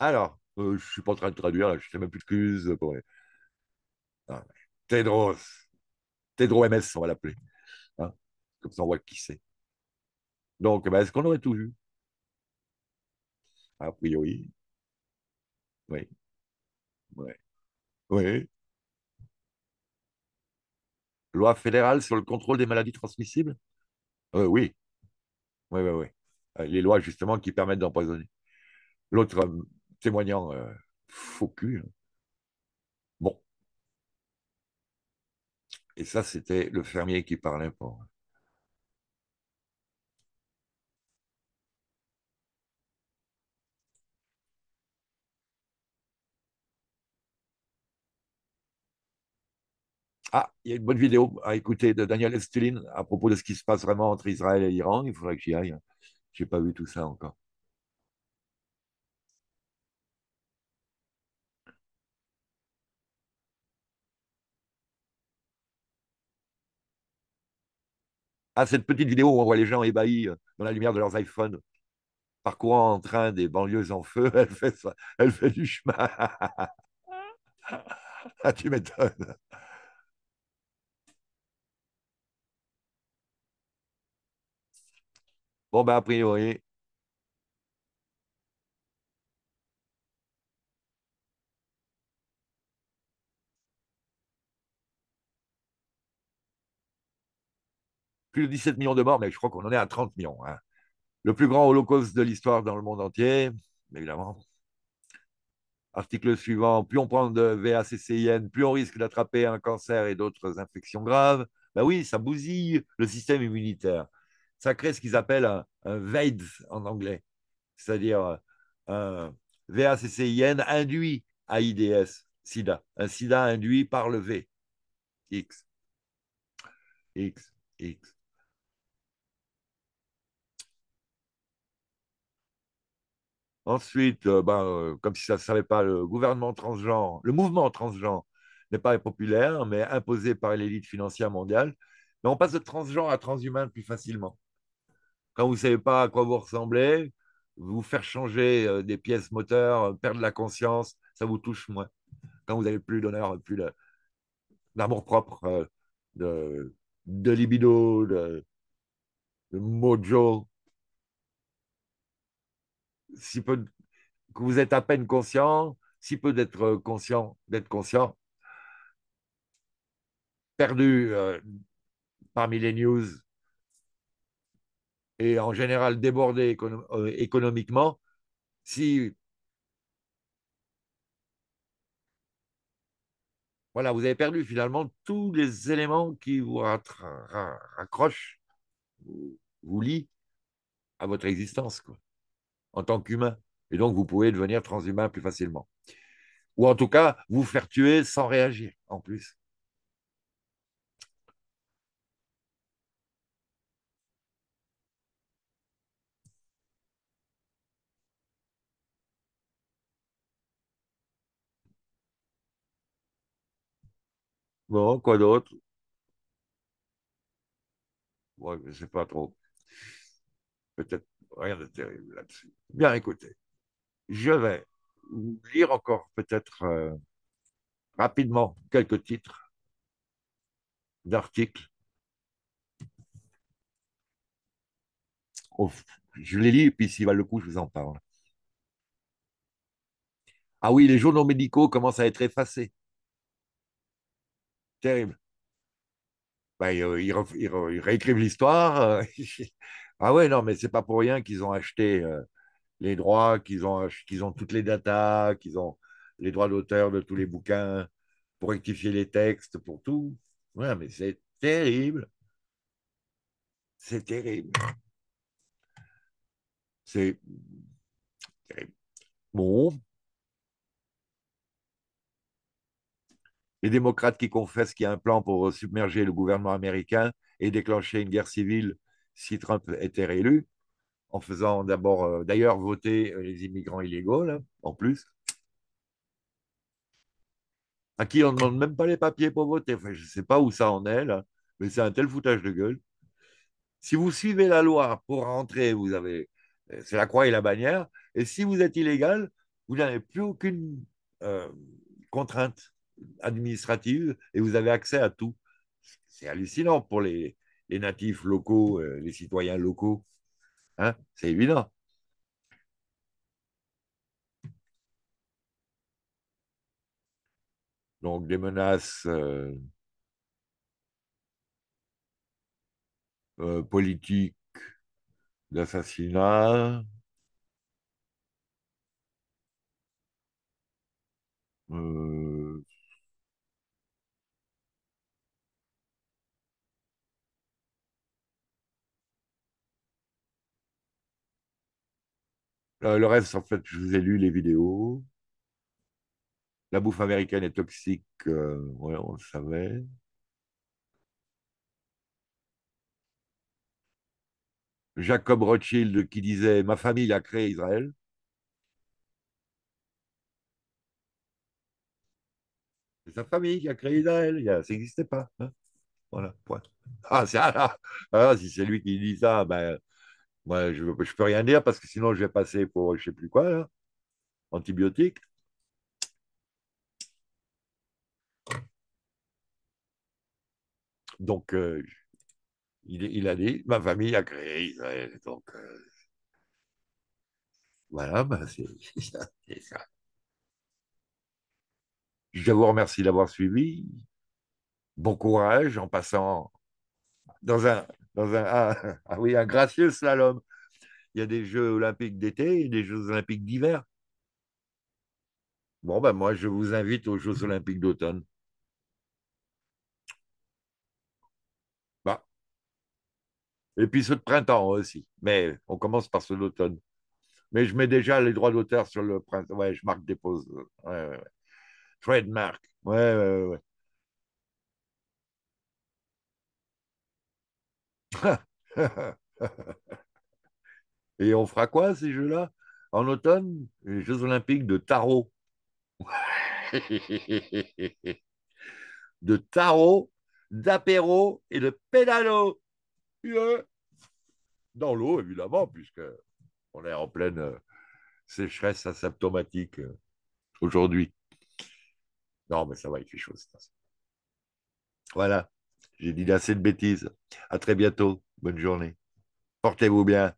Alors, euh, je ne suis pas en train de traduire, je ne sais même plus de cuse euh, ah, Tedros. Tedro MS, on va l'appeler. Hein, comme ça, on voit qui c'est. Donc, eh ben, est-ce qu'on aurait tout vu A priori. Oui. Oui. Oui. Loi fédérale sur le contrôle des maladies transmissibles euh, Oui. Oui, oui, oui. Les lois, justement, qui permettent d'empoisonner. L'autre témoignant euh, faux hein. Bon. Et ça, c'était le fermier qui parlait pour. Ah, il y a une bonne vidéo à écouter de Daniel Estulin à propos de ce qui se passe vraiment entre Israël et l'Iran. Il faudrait que j'y aille. Hein. Je n'ai pas vu tout ça encore. Ah, cette petite vidéo où on voit les gens ébahis euh, dans la lumière de leurs iPhones, parcourant en train des banlieues en feu, elle fait, elle fait du chemin. ah, tu m'étonnes. Bon, ben, a priori, plus de 17 millions de morts, mais je crois qu'on en est à 30 millions. Hein. Le plus grand holocauste de l'histoire dans le monde entier, évidemment. Article suivant, plus on prend de VACCIN, plus on risque d'attraper un cancer et d'autres infections graves. Ben oui, ça bousille le système immunitaire. Ça crée ce qu'ils appellent un, un en anglais, c'est-à-dire euh, un VACCIN induit à IDS sida. Un sida induit par le V. X. X, X. Ensuite, euh, ben, euh, comme si ça ne savait pas, le gouvernement transgenre, le mouvement transgenre n'est pas populaire, mais imposé par l'élite financière mondiale. Mais on passe de transgenre à transhumain plus facilement. Quand vous ne savez pas à quoi vous ressemblez, vous faire changer euh, des pièces moteurs, perdre la conscience, ça vous touche moins. Quand vous n'avez plus d'honneur, plus d'amour propre, de, libido, de mojo, si peu, que vous êtes à peine conscient, si peu d'être euh, conscient, d'être conscient, perdu euh, parmi les news et en général débordé euh, économiquement, si voilà, vous avez perdu finalement tous les éléments qui vous raccrochent, vous lient à votre existence. Quoi en tant qu'humain. Et donc, vous pouvez devenir transhumain plus facilement. Ou en tout cas, vous faire tuer sans réagir, en plus. Bon, quoi d'autre Ouais, je ne sais pas trop. Peut-être rien de terrible là-dessus. Bien écoutez, je vais lire encore peut-être euh, rapidement quelques titres d'articles. Oh, je les lis et puis s'il va le coup, je vous en parle. Ah oui, les journaux médicaux commencent à être effacés. Terrible. Ben, euh, ils, réécrivent l'histoire, euh, ah ouais, non, mais c'est pas pour rien qu'ils ont acheté euh, les droits, qu'ils ont, qu'ils ont toutes les datas, qu'ils ont les droits d'auteur de tous les bouquins pour rectifier les textes, pour tout. Ouais, mais c'est terrible. C'est terrible. C'est Bon. Les démocrates qui confessent qu'il y a un plan pour euh, submerger le gouvernement américain et déclencher une guerre civile si Trump était réélu, en faisant d'abord, euh, d'ailleurs, voter euh, les immigrants illégaux, en plus, à qui on ne demande même pas les papiers pour voter. je ne sais pas où ça en est, mais c'est un tel foutage de gueule. Si vous suivez la loi pour rentrer, vous avez. Euh, c'est la croix et la bannière. Et si vous êtes illégal, vous n'avez plus aucune contrainte administrative et vous avez accès à tout. C'est hallucinant pour les, les natifs locaux, euh, les citoyens locaux. Hein C'est évident. Donc des menaces euh, euh, politiques, d'assassinat, Euh, le reste, en fait, je vous ai lu les vidéos. La bouffe américaine est toxique, euh, on le savait. Jacob Rothschild qui disait Ma famille a créé Israël. C'est sa famille qui a créé Israël, ça n'existait pas. Hein. voilà, point. Ah, ah, ah, si c'est lui qui dit ça, ben, moi, je ne peux rien dire parce que sinon, je vais passer pour je ne sais plus quoi, là. antibiotiques. Donc, euh, il, il, a dit Ma famille a créé Israël. Donc, euh, voilà, bah, c'est ça. Je vous remercie d'avoir suivi. Bon courage en passant dans un ah, ah, oui, un gracieux slalom. Il y a des Jeux olympiques d'été et des Jeux olympiques d'hiver. Bon, ben moi, je vous invite aux Jeux olympiques d'automne. Bah. Et puis ceux de printemps aussi. Mais on commence par ceux d'automne. Mais je mets déjà les droits d'auteur sur le printemps. Ouais, je marque des pauses. Trademark. Ouais, ouais, ouais. Et on fera quoi ces jeux-là En automne, les Jeux olympiques de tarot. de tarot, d'apéro et de pédalo. Hein? Dans l'eau, évidemment, puisque on est en pleine euh, sécheresse asymptomatique euh, aujourd'hui. Non, mais ça va, il fait chaud. Voilà. J'ai dit assez de bêtises. À très bientôt. Bonne journée. Portez-vous bien.